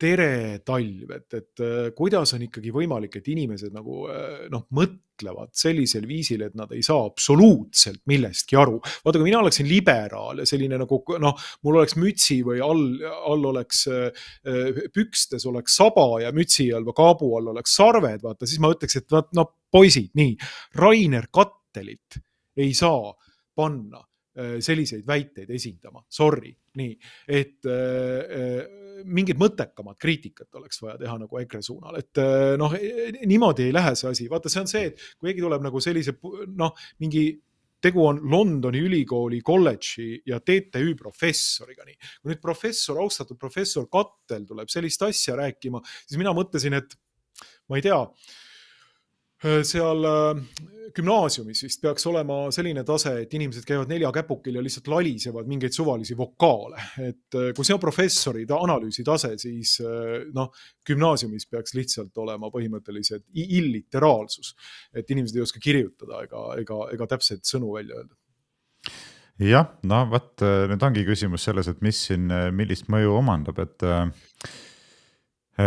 tere talv, et, et äh, kuidas on ikkagi võimalik, et inimesed nagu äh, noh, mõtlevad sellisel viisil, et nad ei saa absoluutselt millestki aru. vaata, kui mina oleksin liberaal ja selline nagu noh, mul oleks mütsi või all, all oleks äh, pükstes oleks saba ja mütsi all või kaabu all oleks sarved, vaata siis ma ütleks, et vaat noh, poisid, nii, Rainer Kattelit ei saa panna selliseid väiteid esindama, sorry nii, et äh, äh, mingit mõttekamat kriitikat oleks vaja teha nagu EKRE suunal, et äh, noh, e, e, niimoodi ei lähe see asi, vaata, see on see, et kui keegi tuleb nagu sellise noh, mingi tegu on Londoni ülikooli kolledži ja TTÜ professoriga, nii. kui nüüd professor, austatud professor Kattel tuleb sellist asja rääkima, siis mina mõtlesin, et ma ei tea Äh, seal äh, gümnaasiumis vist peaks olema selline tase, et inimesed käivad nelja käpukil ja lihtsalt lalisevad mingeid suvalisi vokaale, et äh, kui see on professori analüüsi tase, siis noh, gümnaasiumis peaks lihtsalt olema põhimõtteliselt illiteraalsus, et inimesed ei oska kirjutada ega, ega, ega täpseid sõnu välja öelda jah, no vot nüüd ongi küsimus selles, et mis siin, millist mõju omandab, et äh,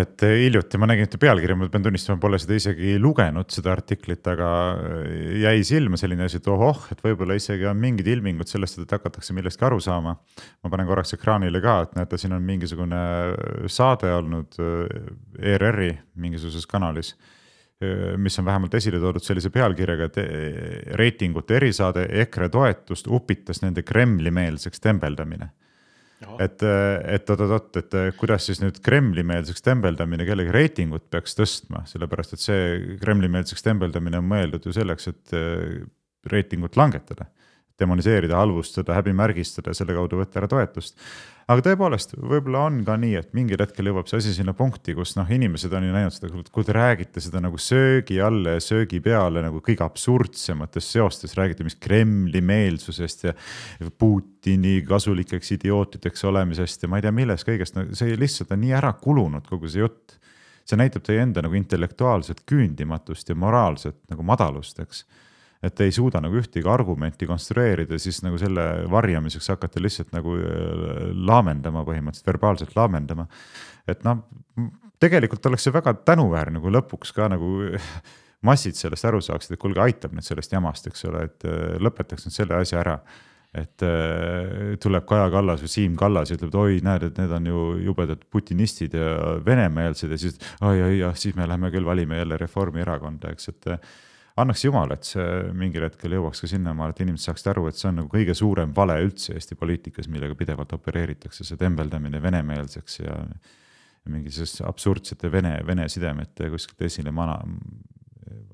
et hiljuti ma nägin ühte pealkirja, ma pean tunnistama, pole seda isegi lugenud, seda artiklit, aga äh, jäi silma selline asi, et ohoh, et võib-olla isegi on mingid ilmingud sellest, et hakatakse millestki aru saama. ma panen korraks ekraanile ka, et näete, siin on mingisugune äh, saade olnud äh, ERR-i mingisuguses kanalis, mis on vähemalt esile toodud sellise pealkirjaga, et reitingute erisaade EKRE toetust upitas nende Kremli-meelseks tembeldamine et, et oot-oot-oot, et kuidas siis nüüd Kremli-meelseks tembeldamine kellegi reitingut peaks tõstma, sellepärast et see Kremli-meelseks tembeldamine on mõeldud ju selleks, et eh, reitingut langetada demoniseerida, halvustada, häbimärgistada, selle kaudu võtta ära toetust. aga tõepoolest, võib-olla on ka nii, et mingil hetkel jõuab see asi sinna punkti, kus noh, inimesed on ju näinud seda, kui te räägite seda nagu söögi alla ja söögi peale nagu kõige absurdsemates seostes, räägite mis Kremli meelsusest ja Putini kasulikeks idiootideks olemisest ja ma ei tea, millest kõigest no,, see lihtsalt on nii ära kulunud, kogu see jutt see näitab teie enda nagu intellektuaalset küündimatust ja moraalset nagu madalust, eks et te ei suuda nagu ühtegi argumenti konstrueerida, siis nagu selle varjamiseks hakkate lihtsalt nagu äh, laamendama põhimõtteliselt, verbaalselt laamendama. et noh, tegelikult oleks see väga tänuväärne nagu, kui lõpuks ka nagu äh, massid sellest aru saaksid, et kuulge, aitab nüüd sellest jamast, eks ole, et äh, lõpetaks nüüd selle asja ära et tuleb Kaja Kallas või Siim Kallas ja ütleb, et oi, näed, et need on ju jubedad putinistid ja venemeelsed ja siis oi, oi, jah, siis me lähme küll valime jälle Reformierakonda, eks, et annaks jumal, et see mingil hetkel jõuaks ka sinnamaale, et inimesed saaksid aru, et see on nagu kõige suurem vale üldse Eesti poliitikas, millega pidevalt opereeritakse, see tembeldamine venemeelseks ja, ja mingi selliste absurdsete vene, vene sidemete kuskilt esile mana,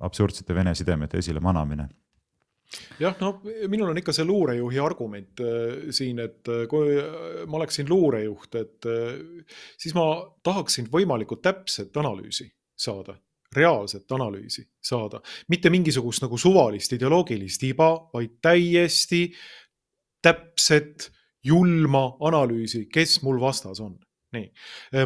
absurdsete vene sidemete esile manamine jah, no minul on ikka see luurejuhi argument äh, siin, et äh, kui äh, ma oleksin luurejuht, et äh, siis ma tahaksin võimalikult täpset analüüsi saada reaalset analüüsi saada, mitte mingisugust nagu suvalist ideoloogilist iba, vaid täiesti täpset, julma analüüsi, kes mul vastas on nii,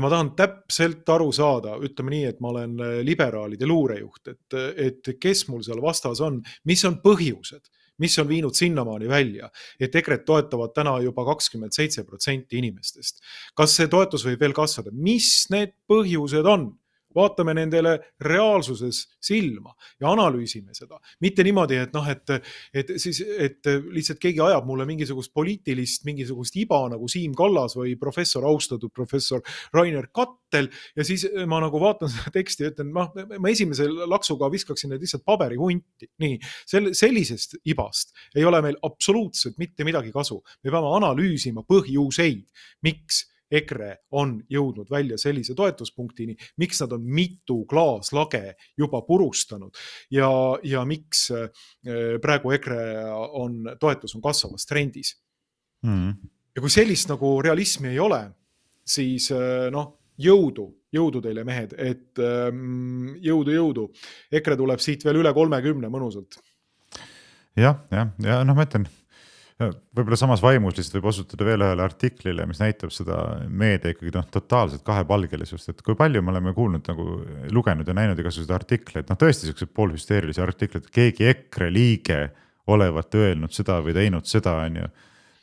ma tahan täpselt aru saada, ütleme nii, et ma olen liberaalide luurejuht, et, et kes mul seal vastas on, mis on põhjused, mis on viinud sinnamaani välja, et EKRE-t toetavad täna juba kakskümmend seitse protsenti inimestest. kas see toetus võib veel kasvada, mis need põhjused on? vaatame nendele reaalsuses silma ja analüüsime seda, mitte niimoodi, et noh, et, et siis, et lihtsalt keegi ajab mulle mingisugust poliitilist, mingisugust iba nagu Siim Kallas või professor, austatud professor Rainer Kattel ja siis ma nagu vaatan seda teksti ja ütlen, noh, ma esimese laksuga viskaksin need lihtsalt paberihunti, nii. selle, sellisest ibast ei ole meil absoluutselt mitte midagi kasu, me peame analüüsima põhjuseid, miks EKRE on jõudnud välja sellise toetuspunktini, miks nad on mitu klaaslage juba purustanud ja, ja miks äh, praegu EKRE on, toetus on kasvavas trendis mm.. ja kui sellist nagu realismi ei ole, siis äh, noh, jõudu jõudu teile, mehed, et ähm, jõudu, jõudu. EKRE tuleb siit veel üle kolmekümne mõnusalt ja,. jah, jah, ja noh, ma ütlen, võib-olla samas vaimus lihtsalt võib osutuda veel ühele artiklile, mis näitab seda meedia ikkagi noh, totaalset kahepalgelisust, et kui palju me oleme kuulnud nagu, lugenud ja näinud igasuguseid artikleid, noh tõesti siukseid poolhüsteerilisi artikleid, keegi EKRE liige olevat öelnud seda või teinud seda, on ju.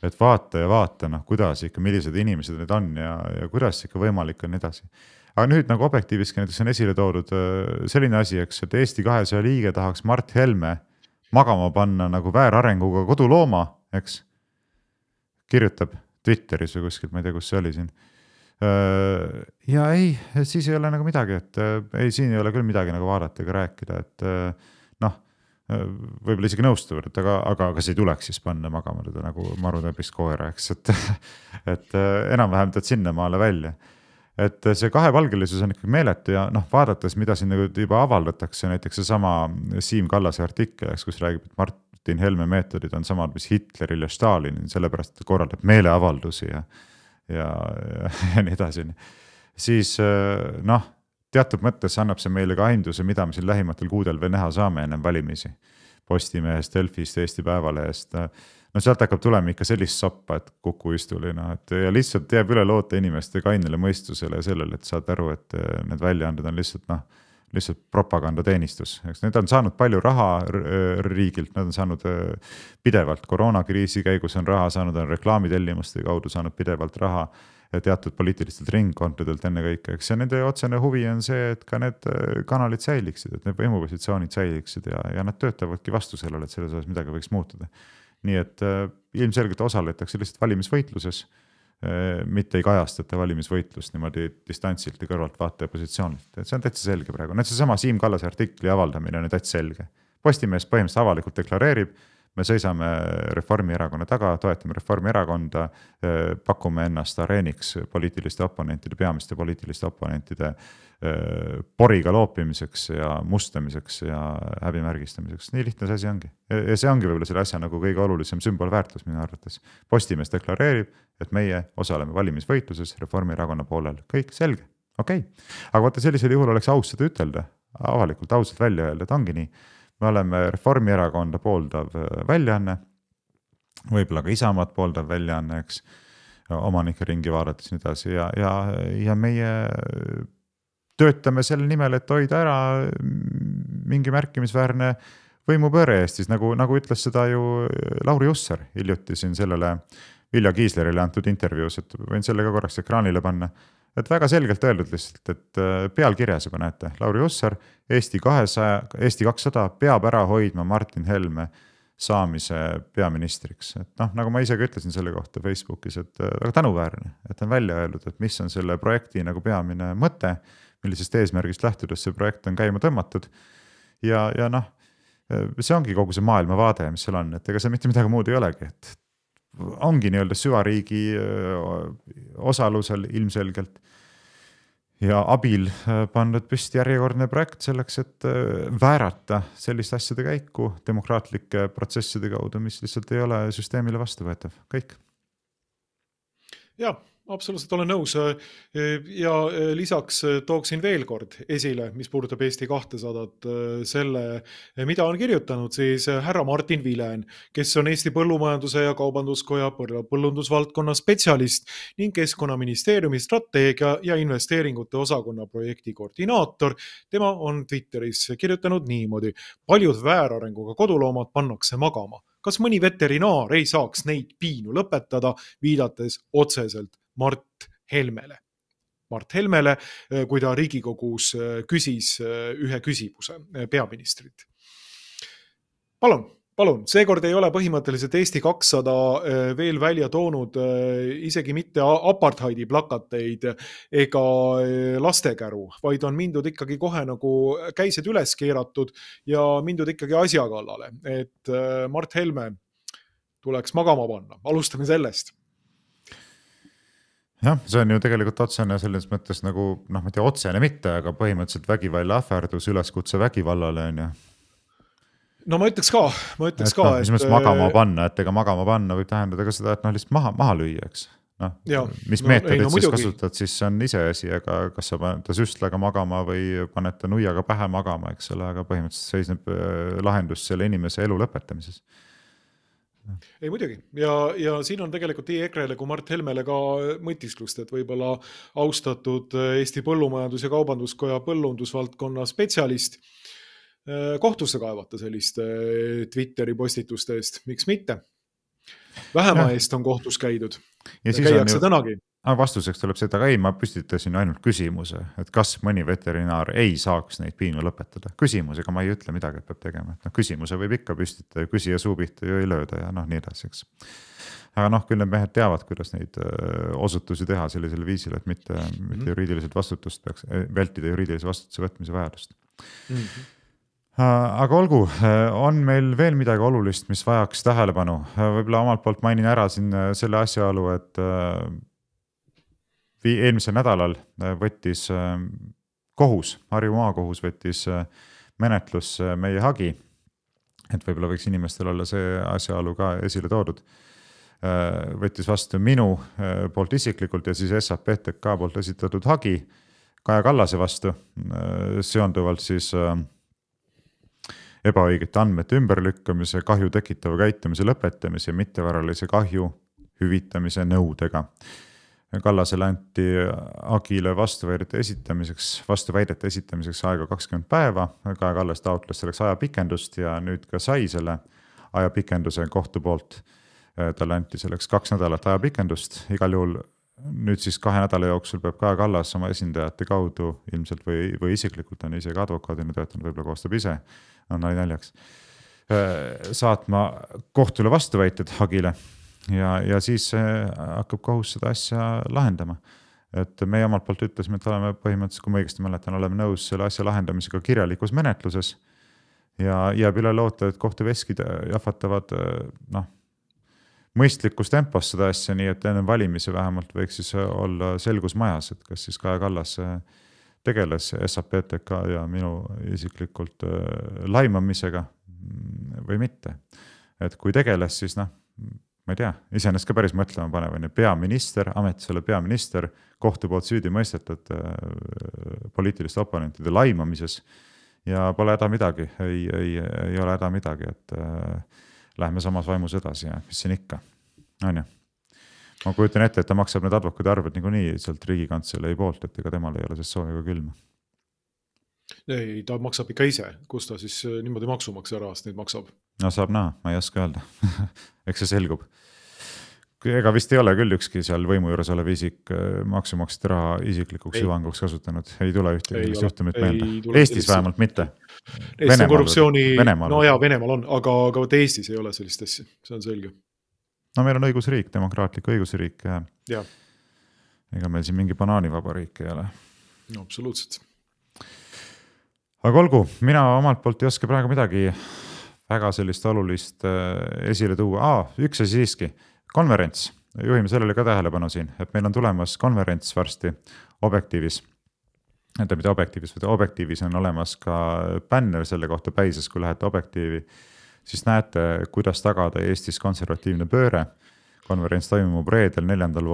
et vaata ja vaata, noh kuidas ikka, millised inimesed need on ja, ja kuidas ikka võimalik on nii edasi aga nüüd nagu Objektiiviski näiteks on esile toodud äh, selline asi, eks, et Eesti kahesaja liige tahaks Mart Helme magama panna nagu väärarenguga kodulooma eks. kirjutab Twitteris või kuskilt, ma ei tea, kus see oli siin. Äh, ja ei, siis ei ole nagu midagi, et äh, ei, siin ei ole küll midagi nagu vaadata ega rääkida, et äh, noh võib-olla isegi nõustuvad, et aga, aga kas ei tuleks siis panna magama teda nagu marutäbrist koera, eks, et, et enam-vähem tead sinnamaale välja et see kahepalgelisus on ikkagi meeletu ja noh, vaadates, mida siin nagu juba avaldatakse, näiteks seesama Siim Kallase artikkel, eks, kus räägib, et Mart Martin Helme meetodid on samad, mis Hitleril ja Stalinil, sellepärast ta korraldab meeleavaldusi ja, ja, ja, ja nii edasi. siis äh, noh, teatud mõttes annab see meile ka aimduse, mida me siin lähimatel kuudel veel näha saame ennem valimisi. Postimehest, Delfist, Eesti Päevalehest. no sealt hakkab tulema ikka sellist sappa, et Kuku istuli, noh et ja lihtsalt jääb üle loota inimeste kainele mõistusele ja sellele, et saad aru, et äh, need väljaanded on lihtsalt noh lihtsalt propagandateenistus, eks need on saanud palju raha riigilt, nad on saanud äh, pidevalt koroonakriisi käigus on raha saanud, on reklaamitellimuste kaudu saanud pidevalt raha äh, teatud poliitilistelt ringkondadelt ennekõike, eks ja nende otsene huvi on see, et ka need äh, kanalid säiliksid, et need võimupositsioonid säiliksid ja, ja nad töötavadki vastu sellele, et selles osas midagi võiks muutuda. nii et äh, ilmselgelt osaletakse lihtsalt valimisvõitluses äh, Äh, mitte ei kajastata valimisvõitlust niimoodi distantsilt ja kõrvaltvaataja positsioonilt, et see on täitsa selge praegu, noh, seesama Siim Kallase artikli avaldamine on ju täitsa selge. Postimees põhimõtteliselt avalikult deklareerib, me seisame Reformierakonna taga, toetame Reformierakonda, eh, pakume ennast areeniks poliitiliste oponentide, peamiste poliitiliste oponentide eh, poriga loopimiseks ja mustamiseks ja häbimärgistamiseks, nii lihtne see asi ongi. ja see ongi võib-olla selle asja nagu kõige olulisem sümbolväärtus minu arvates. Postimees deklareerib, et meie osaleme valimisvõitluses Reformierakonna poolel, kõik selge, okei okay.. aga vaata, sellisel juhul oleks aus seda ütelda, avalikult ausalt välja öelda, et ongi nii me oleme Reformierakonda pooldav äh, väljaanne, võib-olla ka Isamaad pooldav väljaanne, eks, omanike ringi vaadates ja nii edasi ja, ja, ja meie töötame selle nimel, et hoida ära mingi märkimisväärne võimupööre Eestis, nagu, nagu ütles seda ju äh, Lauri Hussar hiljuti siin sellele Vilja Kiislerile antud intervjuus, et võin selle ka korraks ekraanile panna et väga selgelt öeldud lihtsalt, et äh, pealkirjas juba näete, Lauri Hussar, Eesti kahesaja, Eesti kakssada peab ära hoidma Martin Helme saamise peaministriks, et noh, nagu ma ise ka ütlesin selle kohta Facebookis, et äh, väga tänuväärne, et on välja öeldud, et mis on selle projekti nagu peamine mõte, millisest eesmärgist lähtudes see projekt on käima tõmmatud. ja, ja noh, äh, see ongi kogu see maailmavaade, mis seal on, et ega seal mitte midagi muud ei olegi, et ongi nii-öelda süvariigi osalusel ilmselgelt ja abil pandud püsti järjekordne projekt selleks, et väärata selliste asjade käiku demokraatlike protsesside kaudu, mis lihtsalt ei ole süsteemile vastuvõetav, kõik. jah absoluutselt olen nõus ja lisaks tooksin veel kord esile, mis puudutab Eesti kahtesadat, selle, mida on kirjutanud siis härra Martin Vilen, kes on Eesti Põllumajanduse ja Kaubanduskoja põllundusvaldkonna spetsialist ning Keskkonnaministeeriumi strateegia ja investeeringute osakonna projekti koordinaator. tema on Twitteris kirjutanud niimoodi. paljud väärarenguga koduloomad pannakse magama kas mõni veterinaar ei saaks neid piinu lõpetada, viidates otseselt Mart Helmele. Mart Helmele, eh, kui ta Riigikogus eh, küsis eh, ühe küsimuse peaministrilt. palun palun, seekord ei ole põhimõtteliselt Eesti kakssada veel välja toonud isegi mitte apartheidi plakateid ega lastekäru, vaid on mindud ikkagi kohe nagu käised üles keeratud ja mindud ikkagi asja kallale, et Mart Helme tuleks magama panna, alustame sellest jah, see on ju tegelikult otsene selles mõttes nagu noh, ma ei tea, otsene mitte, aga põhimõtteliselt vägivalla ähvardus, üleskutse vägivallale on ju. no ma ütleks ka, ma ütleks et, ka no,. mis mõttes magama äh, panna, et ega magama panna võib tähendada ka seda, et noh, lihtsalt maha, maha lüüa, eks. noh, mis no, meetodit no, siis muidugi. kasutad, siis see on iseasi, aga kas sa paned ta süstlaga magama või paned ta nuiaga pähe magama, eks ole, aga põhimõtteliselt seisneb äh, lahendus selle inimese elu lõpetamises ei muidugi ja, ja siin on tegelikult nii EKRE-le kui Mart Helmele ka mõtisklust, et võib-olla austatud Eesti Põllumajandus- ja Kaubanduskoja põllundusvaldkonna spetsialist eh, kohtusse kaevata selliste eh, Twitteri postituste eest, miks mitte? vähema ja. eest on kohtus käidud. ja, ja käiakse ju... tänagi aga vastuseks tuleb see, et aga ei, ma püstitasin ainult küsimuse, et kas mõni veterinaar ei saaks neid piingu lõpetada. küsimusega ma ei ütle midagi, et peab tegema, et noh, küsimuse võib ikka püstitada ja küsija suu pihta ju ei lööda ja noh, nii edasi, eks aga noh, küll need mehed teavad, kuidas neid osutusi teha sellisel viisil, et mitte, mitte mhm. juriidiliselt vastutust peaks, vältida juriidilise vastutuse võtmise vajadust mm. -hmm aga olgu, äh, on meil veel midagi olulist, mis vajaks tähelepanu, äh, võib-olla omalt poolt mainin ära siin selle asjaolu, et eelmisel nädalal äh, võttis äh, kohus, Harju maakohus võttis äh, menetlusse meie hagi. et võib-olla võiks inimestel olla see asjaolu ka esile toodud. võttis vastu minu poolt isiklikult ja siis SAP ETK poolt esitatud hagi Kaja Kallase vastu seonduvalt siis ebaõigete andmete ümberlükkamise, kahju tekitava käitumise lõpetamise ja mittevaralise kahju hüvitamise nõudega Kallasele anti Agile vastuväidete esitamiseks, vastuväidete esitamiseks aega kakskümmend päeva. Kaja Kallas taotles selleks ajapikendust ja nüüd ka sai selle ajapikenduse kohtu poolt. talle anti selleks kaks nädalat ajapikendust, igal juhul nüüd siis kahe nädala jooksul peab Kaja Kallas oma esindajate kaudu ilmselt või, või isiklikult on ise ka advokaadina töötanud, võib-olla koostab ise, on nali naljaks, saatma kohtule vastuväited Agile ja, ja siis eh, hakkab kohus seda asja lahendama. et meie omalt poolt ütlesime, et oleme põhimõtteliselt, kui ma õigesti mäletan, oleme nõus selle asja lahendamisega kirjalikus menetluses. ja jääb üle loota, et kohtuveskid eh, jahvatavad eh, noh, mõistlikus tempos seda asja, nii et enne valimisi vähemalt võiks siis olla selgus majas, et kas siis Kaja Kallas tegeles SAPTK ja minu isiklikult laimamisega või mitte. et kui tegeles, siis noh ma ei tea, iseenesest ka päris mõtlema panev on ju, peaminister, ametis olev peaminister, kohtu poolt süüdi mõistetud äh, poliitiliste oponentide laimamises. ja pole häda midagi, ei, ei, ei ole häda midagi, et äh, läheme samas vaimus edasi ja mis siin ikka, on ju. ma kujutan ette, et ta maksab need advokaadi arved niikuinii sealt Riigikantselei poolt, et ega temal ei ole sellest sooja ega külma ei, ta maksab ikka ise, kus ta siis äh, niimoodi maksumaksja rahast neid maksab? no saab näha, ma ei oska öelda eks see selgub ega vist ei ole küll ükski seal võimu juures olev isik äh, maksumaksjate raha isiklikuks ei. hüvanguks kasutanud, ei tule ühtegi sellist juhtumit meelde, Eestis sellist... vähemalt mitte. Eesti on korruptsiooni, no jaa, Venemaal on, aga, aga vot Eestis ei ole sellist asja, see on selge. no meil on õigusriik, demokraatlik õigusriik ja, ja. ega meil siin mingi banaanivabariik ei ole. no absoluutselt. aga olgu, mina omalt poolt ei oska praegu midagi väga sellist olulist äh, esile tuua ah,, üks asi siiski konverents, juhime sellele ka tähelepanu siin, et meil on tulemas konverents varsti Objektiivis tähendab, mitte Objektiivis, vaid Objektiivis on olemas ka bänner selle kohta päises, kui lähete Objektiivi, siis näete, kuidas tagada Eestis konservatiivne pööre. konverents toimub reedel, neljandal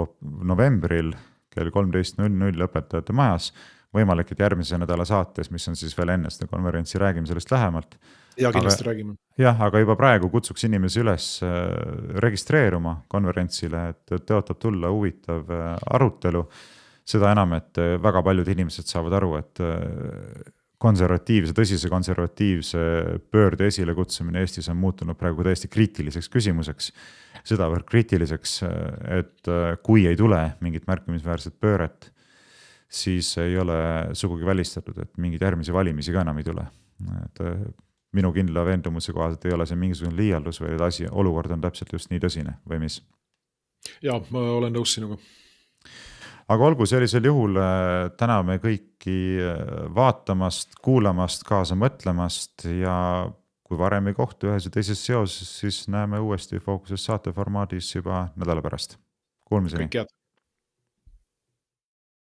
novembril kell kolmteist null null õpetajate majas. võimalik, et järgmise nädala saates, mis on siis veel enne seda konverentsi, räägime sellest lähemalt ja kindlasti aga, räägime. jah, aga juba praegu kutsuks inimesi üles äh, registreeruma konverentsile, et tõotab tulla huvitav äh, arutelu. seda enam, et äh, väga paljud inimesed saavad aru, et konservatiivse, tõsise konservatiivse pöörde esilekutsumine Eestis on muutunud praegu täiesti kriitiliseks küsimuseks. sedavõrd kriitiliseks, et kui ei tule mingit märkimisväärset pööret, siis ei ole sugugi välistatud, et mingeid järgmisi valimisi ka enam ei tule. et minu kindla veendumuse kohaselt ei ole see mingisugune liialdus, vaid asi, olukord on täpselt just nii tõsine või mis? ja ma olen nõus sinuga. aga olgu, sellisel juhul äh, täname kõiki äh, vaatamast, kuulamast, kaasa mõtlemast ja kui varem ei kohtu ühes või teises seoses, siis näeme uuesti Fookuses saate formaadis juba nädala pärast. Kuulmiseni. kõike head.